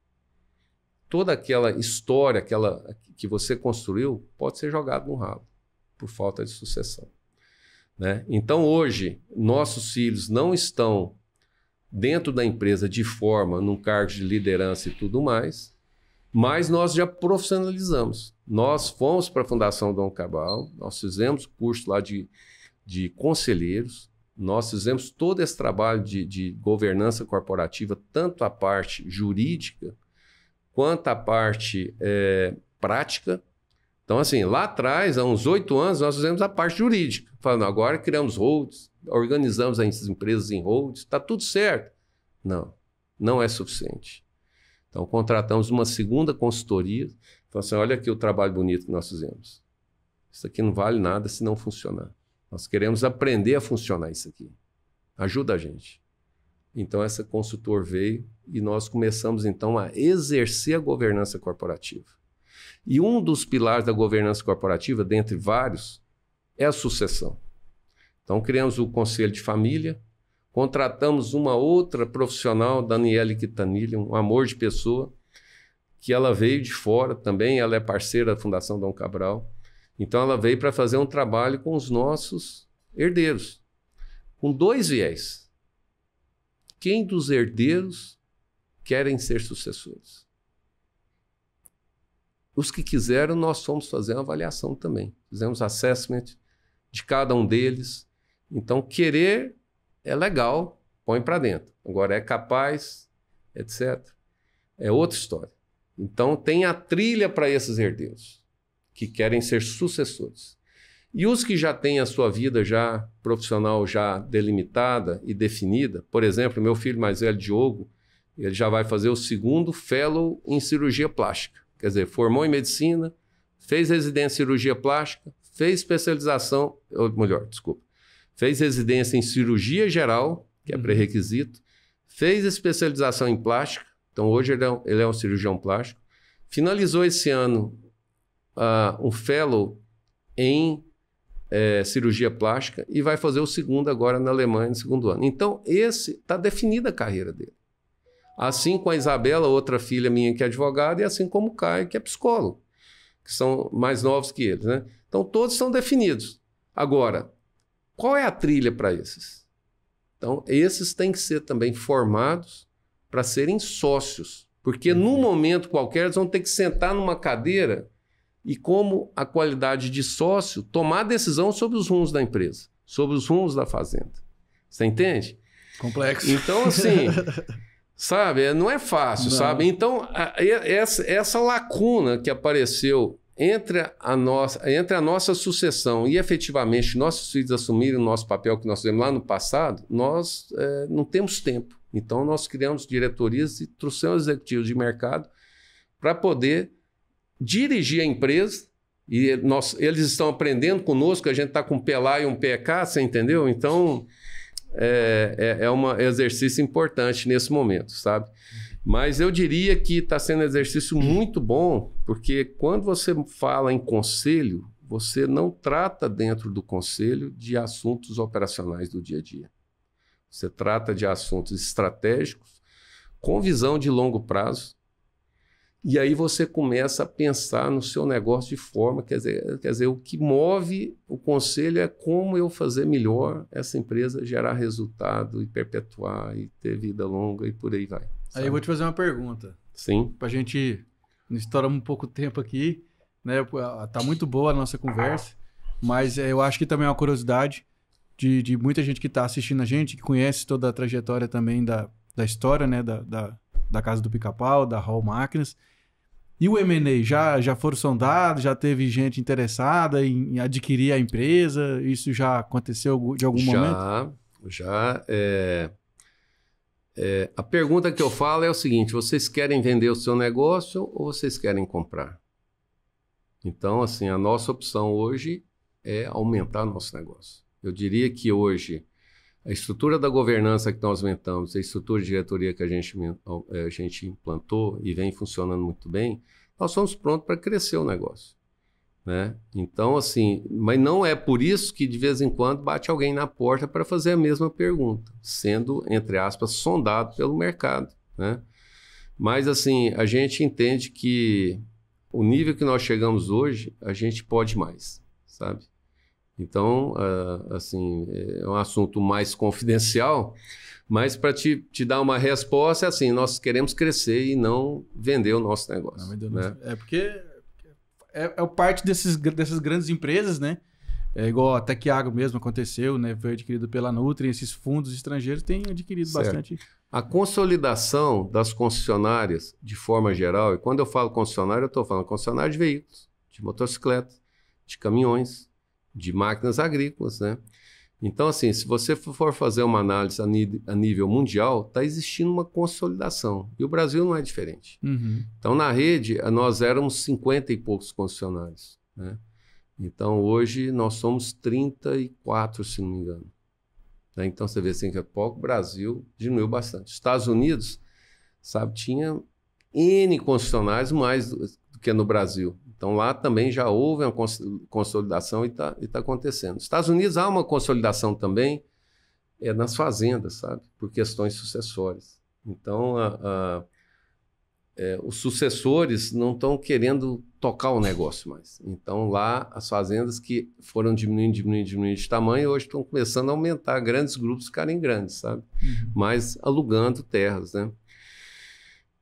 toda aquela história aquela que você construiu pode ser jogada no ralo por falta de sucessão. Né? Então, hoje, nossos filhos não estão dentro da empresa de forma, num cargo de liderança e tudo mais, mas nós já profissionalizamos. Nós fomos para a Fundação Dom Cabral, nós fizemos curso lá de, de conselheiros, nós fizemos todo esse trabalho de, de governança corporativa, tanto a parte jurídica quanto a parte é, prática, então, assim, lá atrás, há uns oito anos, nós fizemos a parte jurídica, falando agora criamos holds, organizamos as empresas em holds, está tudo certo. Não, não é suficiente. Então, contratamos uma segunda consultoria. Então, assim, olha aqui o trabalho bonito que nós fizemos. Isso aqui não vale nada se não funcionar. Nós queremos aprender a funcionar isso aqui. Ajuda a gente. Então, essa consultor veio e nós começamos, então, a exercer a governança corporativa. E um dos pilares da governança corporativa, dentre vários, é a sucessão. Então, criamos o Conselho de Família, contratamos uma outra profissional, Daniele Quitanilha, um amor de pessoa, que ela veio de fora também, ela é parceira da Fundação Dom Cabral. Então, ela veio para fazer um trabalho com os nossos herdeiros, com dois viés. Quem dos herdeiros querem ser sucessores? Os que quiseram, nós fomos fazer uma avaliação também. Fizemos assessment de cada um deles. Então, querer é legal, põe para dentro. Agora, é capaz, etc. É outra história. Então, tem a trilha para esses herdeiros que querem ser sucessores. E os que já têm a sua vida já profissional já delimitada e definida, por exemplo, meu filho mais velho Diogo, ele já vai fazer o segundo fellow em cirurgia plástica. Quer dizer, formou em medicina, fez residência em cirurgia plástica, fez especialização, ou melhor, desculpa, fez residência em cirurgia geral, que é uhum. pré-requisito, fez especialização em plástica, então hoje ele é um, ele é um cirurgião plástico, finalizou esse ano uh, um fellow em é, cirurgia plástica e vai fazer o segundo agora na Alemanha no segundo ano. Então, esse está definida a carreira dele. Assim com a Isabela, outra filha minha que é advogada, e assim como o Caio, que é psicólogo, que são mais novos que eles. Né? Então, todos são definidos. Agora, qual é a trilha para esses? Então, esses têm que ser também formados para serem sócios. Porque num momento qualquer eles vão ter que sentar numa cadeira e, como a qualidade de sócio, tomar decisão sobre os rumos da empresa, sobre os rumos da fazenda. Você entende? Complexo. Então, assim, <laughs> Sabe? É, não é fácil, não. sabe? Então, a, essa, essa lacuna que apareceu entre a, nossa, entre a nossa sucessão e efetivamente nossos filhos assumirem o nosso papel que nós fizemos lá no passado, nós é, não temos tempo. Então, nós criamos diretorias e trouxemos executivos de mercado para poder dirigir a empresa. E nós, eles estão aprendendo conosco, a gente está com um pé lá e um pé cá, você entendeu? Então, é, é, é um exercício importante nesse momento, sabe? Mas eu diria que está sendo um exercício muito bom, porque quando você fala em conselho, você não trata dentro do conselho de assuntos operacionais do dia a dia. Você trata de assuntos estratégicos, com visão de longo prazo, e aí você começa a pensar no seu negócio de forma, quer dizer, quer dizer, o que move o conselho é como eu fazer melhor essa empresa gerar resultado e perpetuar e ter vida longa e por aí vai. Sabe? Aí eu vou te fazer uma pergunta. Sim. Para a gente não estourar um pouco tempo aqui, né? Tá muito boa a nossa conversa, mas eh, eu acho que também é uma curiosidade de, de muita gente que está assistindo a gente, que conhece toda a trajetória também da, da história, né? Da, da, da Casa do Pica-Pau, da Hall Máquinas. E o M&A, já, já foram sondados? Já teve gente interessada em, adquirir a empresa? Isso já aconteceu de algum já, momento? Já, já. É... É, a pergunta que eu falo é o seguinte: vocês querem vender o seu negócio ou vocês querem comprar? Então, assim, a nossa opção hoje é aumentar nosso negócio. Eu diria que hoje a estrutura da governança que nós aumentamos a estrutura de diretoria que a gente, é, a gente implantou e vem funcionando muito bem, nós somos prontos para crescer o negócio. Né? Então, assim, mas não é por isso que de vez em quando bate alguém na porta para fazer a mesma pergunta, sendo, entre aspas, sondado pelo mercado. Né? Mas, assim, a gente entende que o nível que nós chegamos hoje, a gente pode mais, sabe? Então, é, assim, é um assunto mais confidencial, mas para te, te dar uma resposta, é assim, nós queremos crescer e não vender o nosso negócio. Não, né? É porque é, é parte desses, dessas grandes empresas, né? É igual até que água mesmo aconteceu, né? Foi adquirido pela Nutri, esses fundos estrangeiros têm adquirido certo. bastante. A consolidação das concessionárias, de forma geral, e quando eu falo concessionária, eu estou falando concessionária de veículos, de motocicletas, de caminhões, de máquinas agrícolas, né? Então, assim, se você for fazer uma análise a, nível mundial, está existindo uma consolidação. E o Brasil não é diferente. Uhum. Então, na rede, eh, nós éramos 50 e poucos concessionários. Né? Então, hoje, nós somos 34, se não me engano. Né? Então, você vê assim que é pouco, o Brasil diminuiu bastante. Estados Unidos, sabe, tinha N concessionários mais do, que no Brasil. Então lá também já houve uma consolidação e está tá acontecendo. Nos Estados Unidos há uma consolidação também é, nas fazendas, sabe? Por questões sucessórias. Então a, a, é, os sucessores não estão querendo tocar o negócio mais. Então lá as fazendas que foram diminuindo, diminuindo, diminuindo de tamanho, hoje estão começando a aumentar, grandes grupos ficarem grandes, sabe? Uhum. Mas alugando terras, né?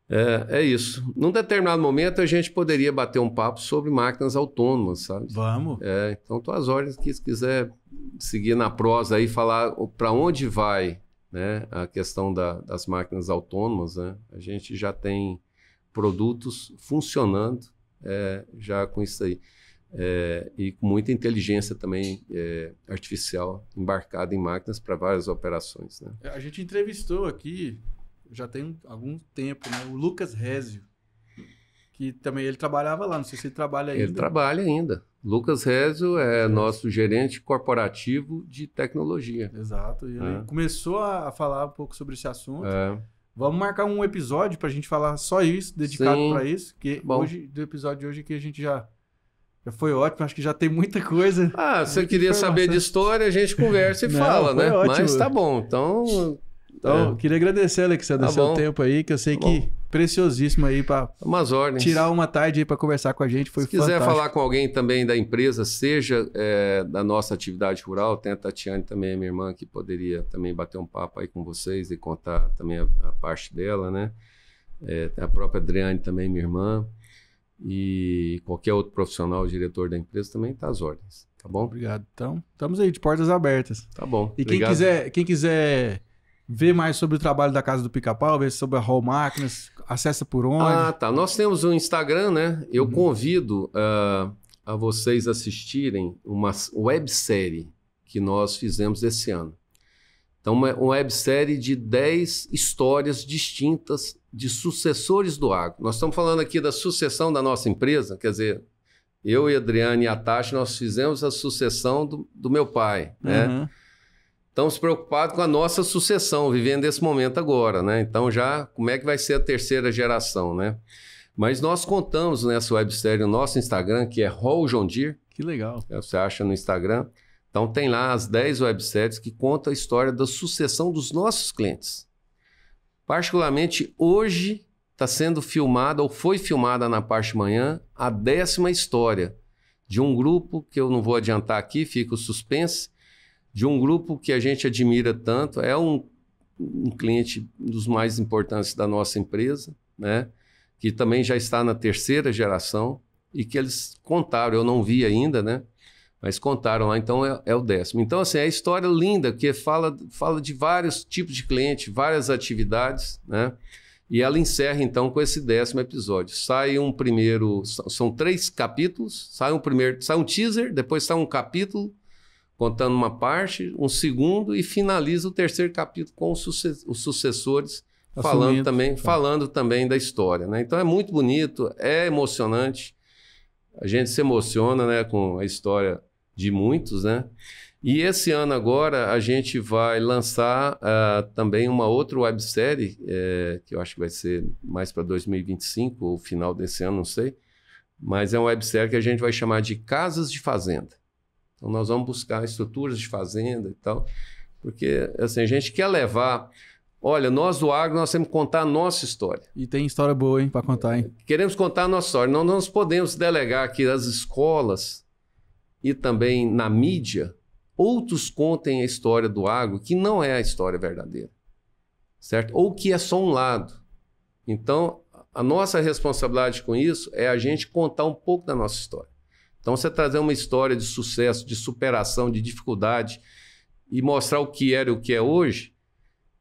É, é isso. Num determinado momento a gente poderia bater um papo sobre máquinas autônomas, sabe? Vamos. É, então, tuas ordens que se quiser seguir na prosa aí, falar para onde vai né, a questão da, das máquinas autônomas, né? A gente já tem produtos funcionando é, já com isso aí. É, e com muita inteligência também é, artificial embarcada em máquinas para várias operações. Né? A gente entrevistou aqui já tem algum tempo, né? O Lucas Rezio, que também ele trabalhava lá, não sei se ele trabalha ainda. Ele trabalha ainda. Lucas Rezio é, nosso gerente corporativo de tecnologia. Exato. E ele é. começou a falar um pouco sobre esse assunto. É. Vamos marcar um episódio para a gente falar só isso, dedicado para isso. Que Bom. hoje, do episódio de hoje que a gente já já foi ótimo, acho que já tem muita coisa. Ah, <laughs> se você queria saber de história, a gente conversa e <laughs> Não, fala, né? Ótimo. Mas tá bom. Então, então, é. queria agradecer, Alexandre, tá seu tempo aí, que eu sei tá que bom. preciosíssimo aí para é tirar uma tarde aí para conversar com a gente. Foi Se fantástico. quiser falar com alguém também da empresa, seja é, da nossa atividade rural, tem a Tatiane também, minha irmã, que poderia também bater um papo aí com vocês e contar também a, a parte dela, né? É, tem a própria Adriane também, minha irmã. E qualquer outro profissional, diretor da empresa, também está às ordens. Tá bom? Obrigado. Então, estamos aí de portas abertas. Tá bom. E quem Obrigado. quiser, quem quiser ver mais sobre o trabalho da Casa do Pica-Pau, ver sobre a Hall Máquinas, acessa por onde. Ah, tá. Nós temos um Instagram, né? Eu uhum. convido uh, a vocês assistirem uma websérie que nós fizemos esse ano. Então, uma websérie de 10 histórias distintas de sucessores do agro. Nós estamos falando aqui da sucessão da nossa empresa, quer dizer, eu e Adriane e a Tati, nós fizemos a sucessão do, do meu pai, né? Uhum estamos preocupados com a nossa sucessão, vivendo esse momento agora, né? Então já, como é que vai ser a terceira geração, né? Mas nós contamos nessa né, websérie o nosso Instagram, que é Hall John Deere. Que legal. É, você acha no Instagram. Então tem lá as 10 websites que contam a história da sucessão dos nossos clientes. Particularmente hoje está sendo filmada, ou foi filmada na parte de manhã, a décima história de um grupo que eu não vou adiantar aqui, fica o suspense, de um grupo que a gente admira tanto, é um, um cliente dos mais importantes da nossa empresa, né? que também já está na terceira geração e que eles contaram, eu não vi ainda, né? Mas contaram lá, então é, é, o décimo. Então, assim, é a história linda, que fala, fala de vários tipos de cliente, várias atividades, né? E ela encerra, então, com esse décimo episódio. Sai um primeiro. São três capítulos, sai um primeiro. Sai um teaser, depois sai um capítulo, contando uma parte, um segundo e finaliza o terceiro capítulo com os, sucessores Assumindo. falando também, tá. falando também da história, né? Então é muito bonito, é emocionante. A gente se emociona, né, com a história de muitos, né? E esse ano agora a gente vai lançar uh, também uma outra websérie, é, que eu acho que vai ser mais para 2025 ou final desse ano, não sei. Mas é uma websérie que a gente vai chamar de Casas de Fazenda. Então, nós vamos buscar estruturas de fazenda e tal, porque assim, a gente quer levar. Olha, nós do agro, nós temos que contar a nossa história. E tem história boa, hein, para contar, hein? Queremos contar a nossa história. Não nós podemos delegar aqui às escolas e também na mídia, outros contem a história do agro que não é a história verdadeira, certo? Ou que é só um lado. Então, a nossa responsabilidade com isso é a gente contar um pouco da nossa história. Então, você trazer uma história de sucesso, de superação, de dificuldade e mostrar o que era e o que é hoje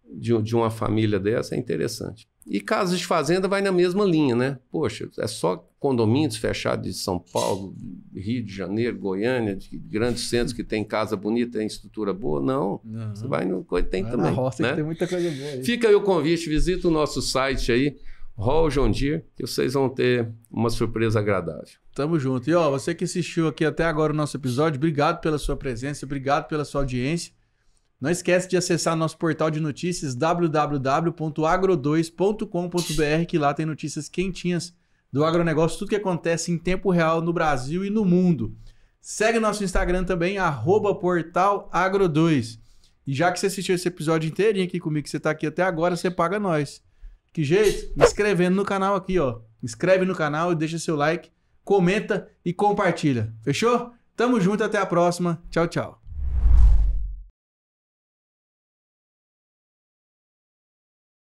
de, de uma família dessa é interessante. E casos de fazenda vai na mesma linha, né? Poxa, é só condomínios fechados de São Paulo, Rio de Janeiro, Goiânia, de grandes centros que tem casa bonita, tem estrutura boa. Não, Não. você vai no... Tem vai também, na roça né? que tem muita coisa boa aí. Fica aí o convite, visita o nosso site aí. Hall, John Deere, que vocês vão ter uma surpresa agradável. Tamo junto. E ó, você que assistiu aqui até agora o nosso episódio, obrigado pela sua presença, obrigado pela sua audiência. Não esquece de acessar nosso portal de notícias www.agro2.com.br, que lá tem notícias quentinhas do agronegócio, tudo que acontece em tempo real no Brasil e no mundo. Segue nosso Instagram também, portalagro2. E já que você assistiu esse episódio inteirinho aqui comigo, que você está aqui até agora, você paga nós. Que jeito? inscrevendo no canal aqui, ó. Inscreve no canal, e deixa seu like, comenta e compartilha. Fechou? Tamo junto, até a próxima. Tchau, tchau.